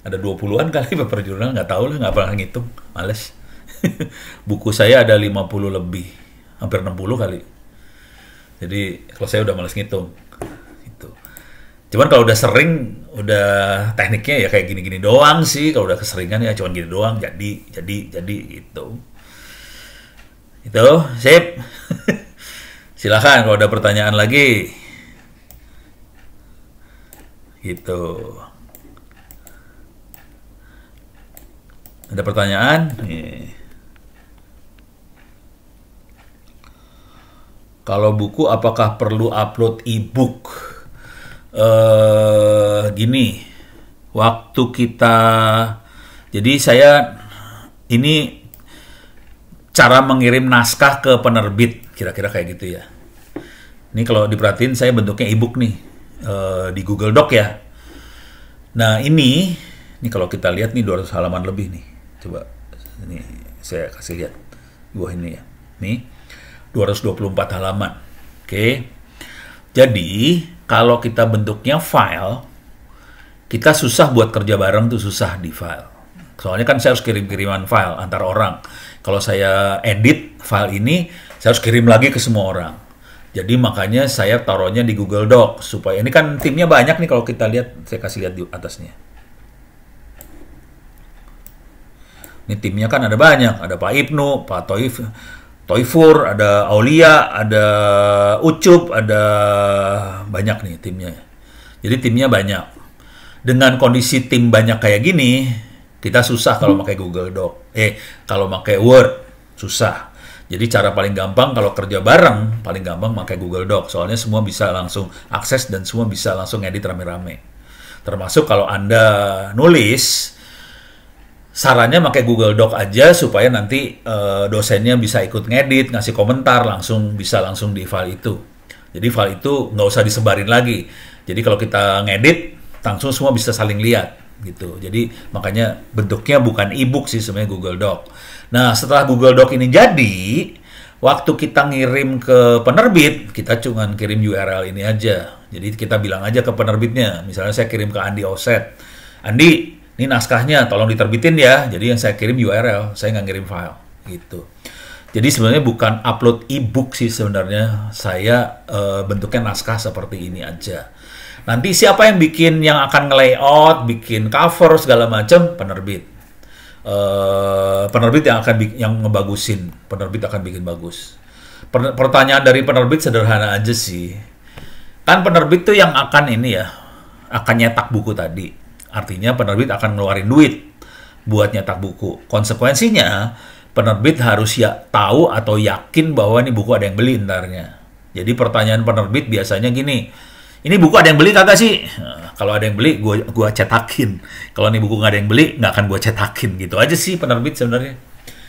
ada 20-an kali paper jurnal nggak tahu lah nggak pernah ngitung males buku saya ada 50 lebih hampir 60 kali jadi kalau saya udah males ngitung itu cuman kalau udah sering udah tekniknya ya kayak gini-gini doang sih kalau udah keseringan ya cuman gini doang jadi jadi jadi gitu itu sip silahkan kalau ada pertanyaan lagi gitu Ada pertanyaan? Kalau buku apakah perlu upload e-book? Uh, gini, waktu kita, jadi saya ini cara mengirim naskah ke penerbit, kira-kira kayak gitu ya. Ini kalau diperhatiin saya bentuknya e-book nih uh, di Google Doc ya. Nah ini, ini kalau kita lihat nih 200 halaman lebih nih coba ini saya kasih lihat buah ini ya nih 224 halaman oke jadi kalau kita bentuknya file kita susah buat kerja bareng tuh susah di file soalnya kan saya harus kirim-kiriman file antar orang kalau saya edit file ini saya harus kirim lagi ke semua orang jadi makanya saya taruhnya di Google Doc supaya ini kan timnya banyak nih kalau kita lihat saya kasih lihat di atasnya Ini timnya kan ada banyak, ada Pak Ibnu, Pak Toif, Toifur, ada Aulia, ada Ucup, ada banyak nih timnya. Jadi timnya banyak. Dengan kondisi tim banyak kayak gini, kita susah kalau hmm. pakai Google Doc. Eh, kalau pakai Word susah. Jadi cara paling gampang kalau kerja bareng paling gampang pakai Google Doc. Soalnya semua bisa langsung akses dan semua bisa langsung edit rame-rame. Termasuk kalau Anda nulis, sarannya pakai Google Doc aja supaya nanti e, dosennya bisa ikut ngedit, ngasih komentar langsung bisa langsung di file itu. Jadi file itu nggak usah disebarin lagi. Jadi kalau kita ngedit langsung semua bisa saling lihat gitu. Jadi makanya bentuknya bukan e-book sih sebenarnya Google Doc. Nah, setelah Google Doc ini jadi, waktu kita ngirim ke penerbit, kita cuma kirim URL ini aja. Jadi kita bilang aja ke penerbitnya, misalnya saya kirim ke Andi Oset. Andi, ini naskahnya tolong diterbitin ya jadi yang saya kirim URL saya nggak ngirim file gitu jadi sebenarnya bukan upload e-book sih sebenarnya saya e, bentuknya naskah seperti ini aja nanti siapa yang bikin yang akan nge-layout bikin cover segala macam penerbit e, penerbit yang akan yang ngebagusin penerbit akan bikin bagus pertanyaan dari penerbit sederhana aja sih kan penerbit tuh yang akan ini ya akan nyetak buku tadi Artinya penerbit akan ngeluarin duit buat nyetak buku. Konsekuensinya, penerbit harus ya tahu atau yakin bahwa ini buku ada yang beli entarnya. Jadi pertanyaan penerbit biasanya gini, ini buku ada yang beli kagak sih? Nah, kalau ada yang beli, gua gua cetakin. Kalau ini buku nggak ada yang beli, nggak akan gua cetakin. Gitu aja sih penerbit sebenarnya.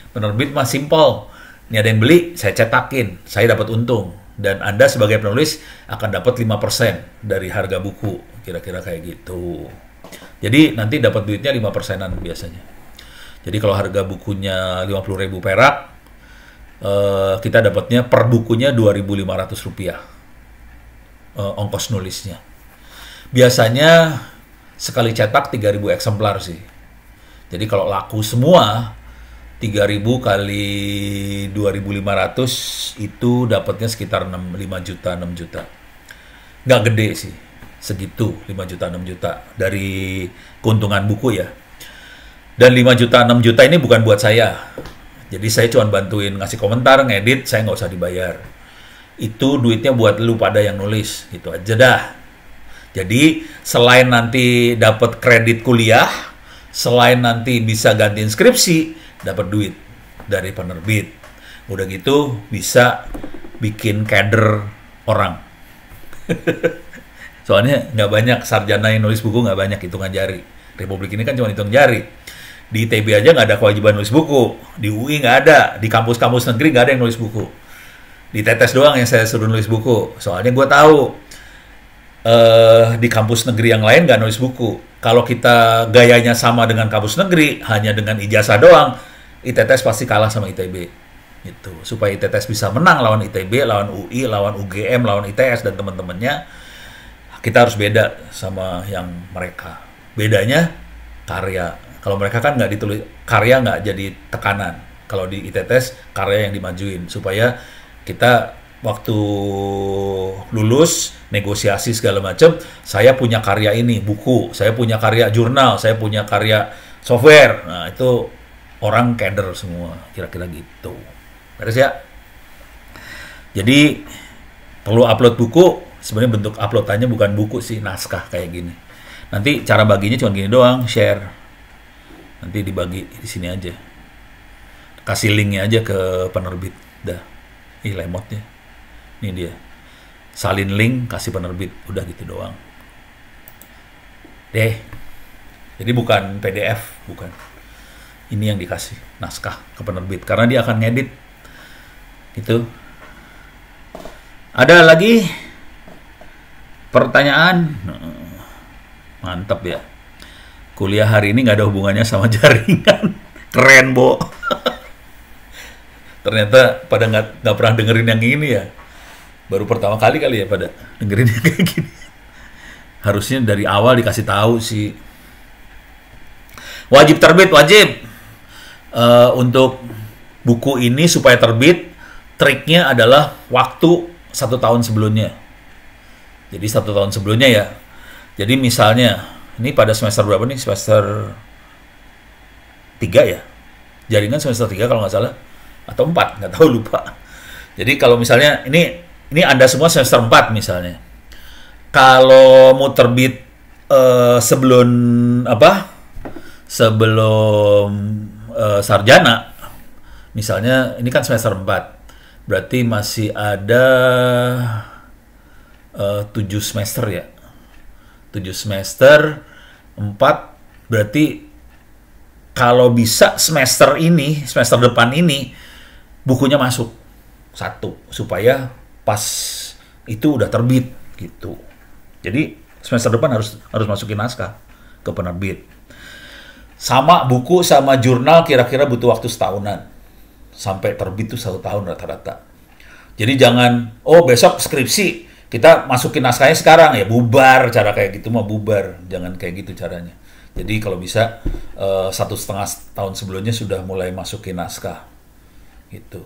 Penerbit mah simple. Ini ada yang beli, saya cetakin, saya dapat untung. Dan Anda sebagai penulis akan dapat 5% dari harga buku. Kira-kira kayak gitu. Jadi nanti dapat duitnya 5 persenan biasanya. Jadi kalau harga bukunya puluh ribu perak, eh, kita dapatnya per bukunya 2.500 rupiah. Eh, ongkos nulisnya. Biasanya sekali cetak 3.000 eksemplar sih. Jadi kalau laku semua, 3000 kali 2500 itu dapatnya sekitar 6, 5 juta 6 juta nggak gede sih segitu 5 juta 6 juta dari keuntungan buku ya dan 5 juta 6 juta ini bukan buat saya jadi saya cuma bantuin ngasih komentar ngedit saya nggak usah dibayar itu duitnya buat lu pada yang nulis gitu aja dah jadi selain nanti dapat kredit kuliah selain nanti bisa ganti inskripsi dapat duit dari penerbit udah gitu bisa bikin kader orang soalnya nggak banyak sarjana yang nulis buku nggak banyak hitungan jari republik ini kan cuma hitung jari di ITB aja nggak ada kewajiban nulis buku di UI nggak ada di kampus-kampus negeri nggak ada yang nulis buku di tetes doang yang saya suruh nulis buku soalnya gue tahu uh, di kampus negeri yang lain nggak nulis buku kalau kita gayanya sama dengan kampus negeri hanya dengan ijazah doang ITTS pasti kalah sama ITB itu supaya ITTS bisa menang lawan ITB lawan UI lawan UGM lawan ITS dan teman-temannya kita harus beda sama yang mereka. Bedanya karya. Kalau mereka kan nggak ditulis karya nggak jadi tekanan. Kalau di ITTS karya yang dimajuin supaya kita waktu lulus negosiasi segala macam saya punya karya ini buku saya punya karya jurnal saya punya karya software nah itu orang kader semua kira-kira gitu beres ya jadi perlu upload buku sebenarnya bentuk uploadannya bukan buku sih naskah kayak gini nanti cara baginya cuma gini doang share nanti dibagi di sini aja kasih linknya aja ke penerbit dah ih lemotnya ini dia salin link kasih penerbit udah gitu doang deh jadi bukan PDF bukan ini yang dikasih naskah ke penerbit karena dia akan ngedit itu ada lagi Pertanyaan, mantep ya. Kuliah hari ini nggak ada hubungannya sama jaringan. Keren, Bo. Ternyata pada nggak nggak pernah dengerin yang ini ya. Baru pertama kali kali ya pada dengerin yang kayak gini. Harusnya dari awal dikasih tahu sih. Wajib terbit, wajib. Uh, untuk buku ini supaya terbit, triknya adalah waktu satu tahun sebelumnya jadi satu tahun sebelumnya ya. Jadi misalnya ini pada semester berapa nih? Semester 3 ya. Jaringan semester 3 kalau nggak salah atau 4, nggak tahu lupa. Jadi kalau misalnya ini ini Anda semua semester 4 misalnya. Kalau mau terbit eh, sebelum apa? Sebelum eh, sarjana misalnya ini kan semester 4. Berarti masih ada Eh, tujuh semester ya tujuh semester empat berarti kalau bisa semester ini semester depan ini bukunya masuk satu supaya pas itu udah terbit gitu jadi semester depan harus harus masukin naskah ke penerbit sama buku sama jurnal kira-kira butuh waktu setahunan sampai terbit tuh satu tahun rata-rata jadi jangan oh besok skripsi kita masukin naskahnya sekarang ya bubar cara kayak gitu mah bubar jangan kayak gitu caranya jadi kalau bisa uh, satu setengah tahun sebelumnya sudah mulai masukin naskah gitu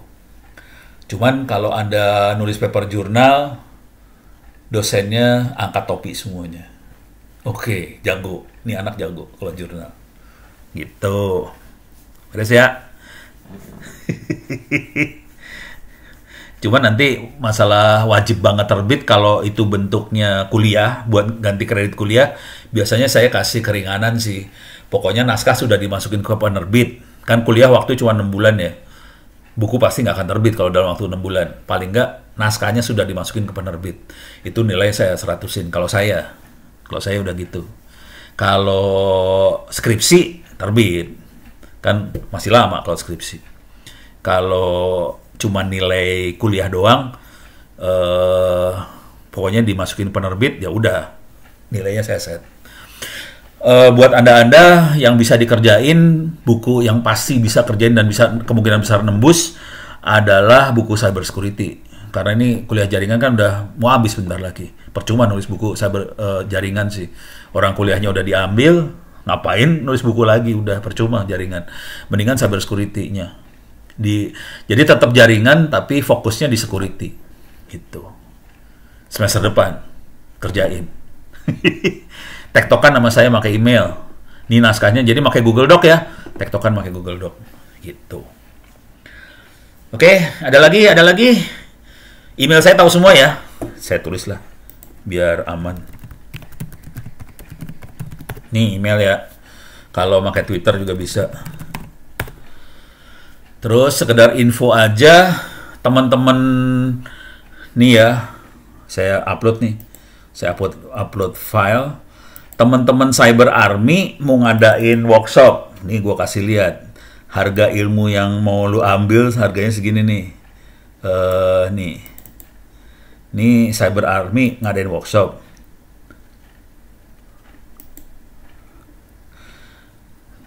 cuman kalau anda nulis paper jurnal dosennya angkat topi semuanya oke okay, jago ini anak jago kalau jurnal gitu beres ya cuma nanti masalah wajib banget terbit kalau itu bentuknya kuliah buat ganti kredit kuliah, biasanya saya kasih keringanan sih. Pokoknya naskah sudah dimasukin ke penerbit. Kan kuliah waktu cuma 6 bulan ya. Buku pasti nggak akan terbit kalau dalam waktu 6 bulan. Paling nggak naskahnya sudah dimasukin ke penerbit. Itu nilai saya seratusin kalau saya. Kalau saya udah gitu. Kalau skripsi terbit. Kan masih lama kalau skripsi. Kalau cuma nilai kuliah doang eh pokoknya dimasukin penerbit ya udah nilainya seset. Uh, eh, buat anda-anda yang bisa dikerjain buku yang pasti bisa kerjain dan bisa kemungkinan besar nembus adalah buku cyber security karena ini kuliah jaringan kan udah mau habis bentar lagi percuma nulis buku cyber uh, jaringan sih orang kuliahnya udah diambil ngapain nulis buku lagi udah percuma jaringan mendingan cyber security-nya di jadi tetap jaringan tapi fokusnya di security gitu semester depan kerjain tektokan nama saya pakai email ini naskahnya jadi pakai Google Doc ya tektokan pakai Google Doc gitu oke ada lagi ada lagi email saya tahu semua ya saya tulislah, biar aman nih email ya kalau pakai Twitter juga bisa Terus sekedar info aja teman-teman nih ya, saya upload nih. Saya upload upload file. Teman-teman Cyber Army mau ngadain workshop. Nih gue kasih lihat. Harga ilmu yang mau lu ambil harganya segini nih. Eh uh, nih. Nih Cyber Army ngadain workshop.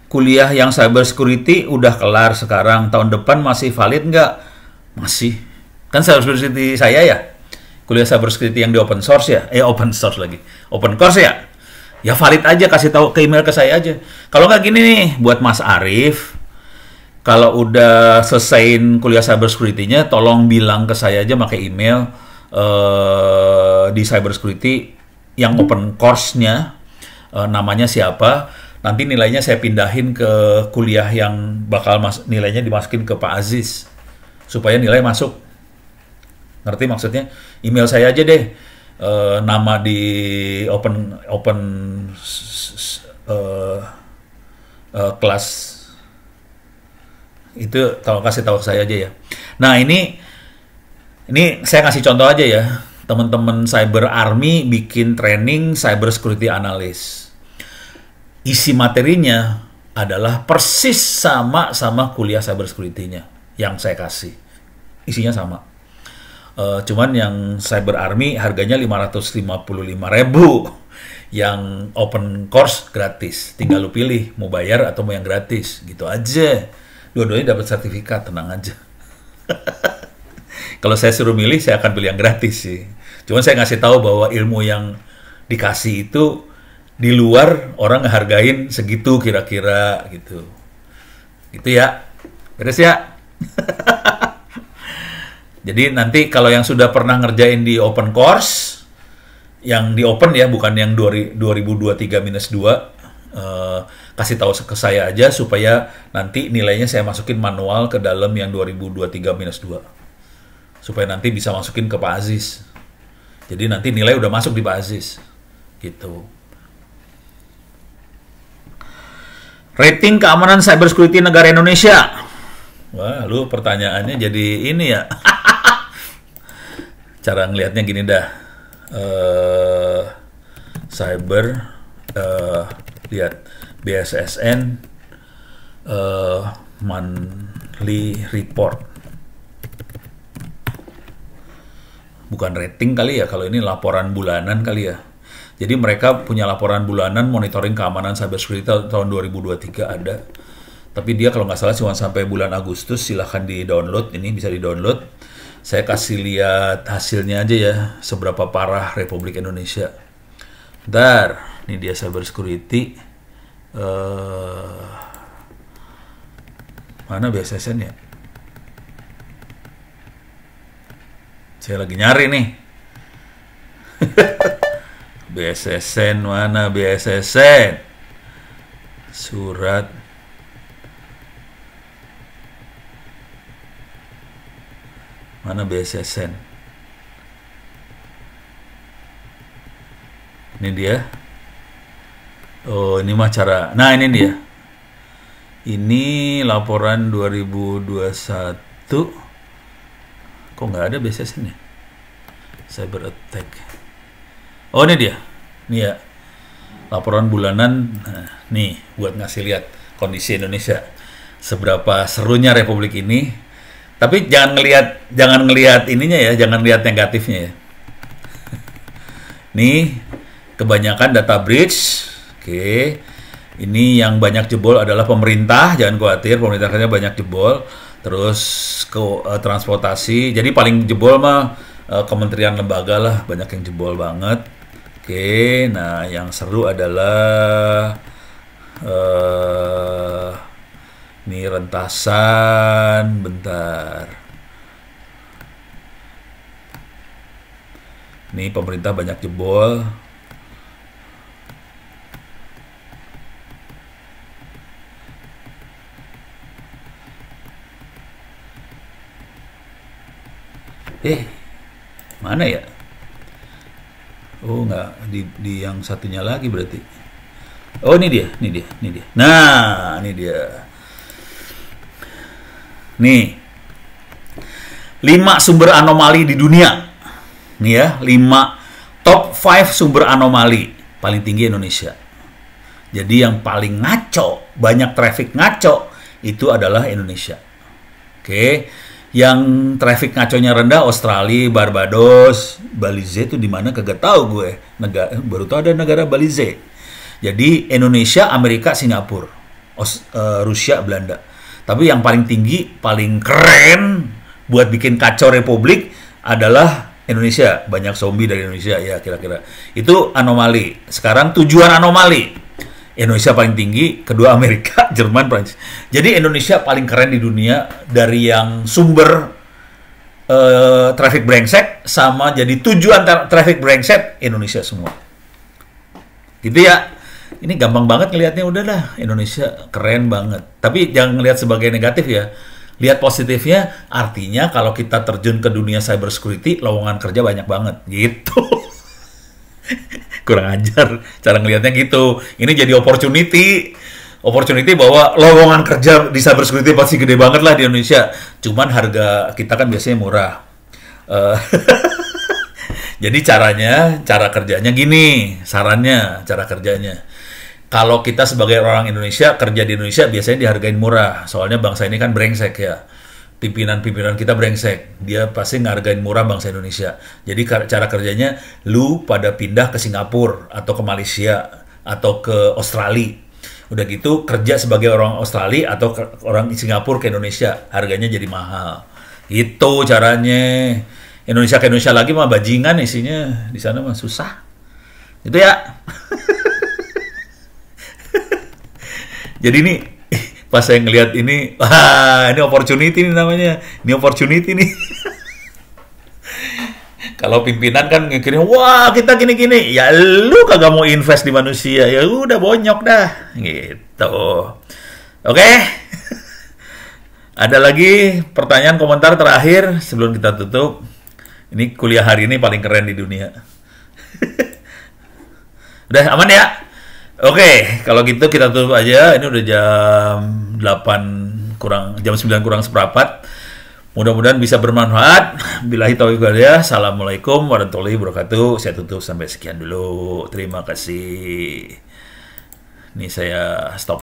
kuliah yang cyber security udah kelar sekarang tahun depan masih valid nggak masih kan cyber security saya ya kuliah cyber security yang di open source ya eh open source lagi open course ya ya valid aja kasih tahu ke email ke saya aja kalau nggak gini nih buat Mas Arif kalau udah selesaiin kuliah cyber security-nya tolong bilang ke saya aja pakai email uh, di cyber security yang open course-nya uh, namanya siapa nanti nilainya saya pindahin ke kuliah yang bakal mas nilainya dimasukin ke Pak Aziz supaya nilai masuk ngerti maksudnya email saya aja deh e, nama di open open e, e, kelas itu tahu kasih tahu saya aja ya nah ini ini saya kasih contoh aja ya teman-teman cyber army bikin training cyber security analyst isi materinya adalah persis sama sama kuliah cyber security-nya yang saya kasih. Isinya sama. Uh, cuman yang cyber army harganya 555 ribu yang open course gratis. Tinggal lu pilih mau bayar atau mau yang gratis, gitu aja. Dua-duanya dapat sertifikat, tenang aja. Kalau saya suruh milih, saya akan pilih yang gratis sih. Cuman saya ngasih tahu bahwa ilmu yang dikasih itu di luar orang ngehargain segitu kira-kira gitu. Gitu ya. Beres ya. Jadi nanti kalau yang sudah pernah ngerjain di open course yang di open ya bukan yang 2023 minus 2 eh, kasih tahu ke saya aja supaya nanti nilainya saya masukin manual ke dalam yang 2023 minus 2 supaya nanti bisa masukin ke Pak Aziz jadi nanti nilai udah masuk di Pak Aziz gitu Rating keamanan cybersecurity negara Indonesia. Wah, lu pertanyaannya jadi ini ya. Cara ngelihatnya gini dah. Uh, cyber uh, lihat BSSN uh, eh, monthly report. Bukan rating kali ya, kalau ini laporan bulanan kali ya. Jadi mereka punya laporan bulanan monitoring keamanan cyber security tahun 2023 ada. Tapi dia kalau nggak salah cuma sampai bulan Agustus silahkan di download ini bisa di download. Saya kasih lihat hasilnya aja ya seberapa parah Republik Indonesia. Bentar, ini dia cybersecurity. Uh, mana BSSN ya? Saya lagi nyari nih. BSSN mana BSSN? Surat mana BSSN? Ini dia. Oh, ini mah cara. Nah, ini dia. Ini laporan 2021 kok nggak ada BSSN ya cyber attack oh ini dia ya Laporan bulanan nah, nih buat ngasih lihat kondisi Indonesia seberapa serunya republik ini. Tapi jangan ngelihat jangan ngelihat ininya ya, jangan lihat negatifnya ya. Nih kebanyakan data breach. Oke. Ini yang banyak jebol adalah pemerintah, jangan khawatir pemerintahnya banyak jebol. Terus ke uh, transportasi. Jadi paling jebol mah uh, kementerian lembaga lah banyak yang jebol banget Oke, nah yang seru adalah uh, ini rentasan bentar. Ini pemerintah banyak jebol. Eh, mana ya? Oh enggak di, di yang satunya lagi berarti. Oh ini dia, ini dia, ini dia. Nah ini dia. Nih, lima sumber anomali di dunia. Nih ya, lima top 5 sumber anomali paling tinggi Indonesia. Jadi yang paling ngaco, banyak traffic ngaco itu adalah Indonesia. Oke. Okay yang traffic ngaconya rendah Australia, Barbados, Belize itu di mana kagak tahu gue. Negara baru tahu ada negara Belize. Jadi Indonesia, Amerika, Singapura, Os, uh, eh, Rusia, Belanda. Tapi yang paling tinggi, paling keren buat bikin kacau republik adalah Indonesia. Banyak zombie dari Indonesia ya kira-kira. Itu anomali. Sekarang tujuan anomali Indonesia paling tinggi, kedua Amerika, Jerman, Prancis. Jadi Indonesia paling keren di dunia dari yang sumber uh, traffic brengsek sama jadi tujuan tra traffic brengsek Indonesia semua. Gitu ya. Ini gampang banget ngelihatnya udah dah Indonesia keren banget. Tapi jangan ngelihat sebagai negatif ya. Lihat positifnya, artinya kalau kita terjun ke dunia cyber security, lowongan kerja banyak banget gitu. kurang ajar cara ngelihatnya gitu. Ini jadi opportunity opportunity bahwa lowongan kerja di cyber security pasti gede banget lah di Indonesia. Cuman harga kita kan biasanya murah. Uh, jadi caranya, cara kerjanya gini, sarannya, cara kerjanya. Kalau kita sebagai orang Indonesia kerja di Indonesia biasanya dihargain murah, soalnya bangsa ini kan brengsek ya pimpinan-pimpinan kita brengsek. Dia pasti ngargain murah bangsa Indonesia. Jadi cara kerjanya lu pada pindah ke Singapura atau ke Malaysia atau ke Australia. Udah gitu kerja sebagai orang Australia atau orang Singapura ke Indonesia, harganya jadi mahal. Itu caranya. Indonesia ke Indonesia lagi mah bajingan isinya di sana mah susah. Itu ya. jadi ini pas saya ngelihat ini wah ini opportunity nih namanya ini opportunity nih kalau pimpinan kan mikirnya wah kita gini gini ya lu kagak mau invest di manusia ya udah bonyok dah gitu oke ada lagi pertanyaan komentar terakhir sebelum kita tutup ini kuliah hari ini paling keren di dunia udah aman ya Oke, okay, kalau gitu kita tutup aja. Ini udah jam 8 kurang jam 9 kurang seperempat. Mudah-mudahan bisa bermanfaat. Bila juga ya. Assalamualaikum warahmatullahi wabarakatuh. Saya tutup sampai sekian dulu. Terima kasih. Ini saya stop.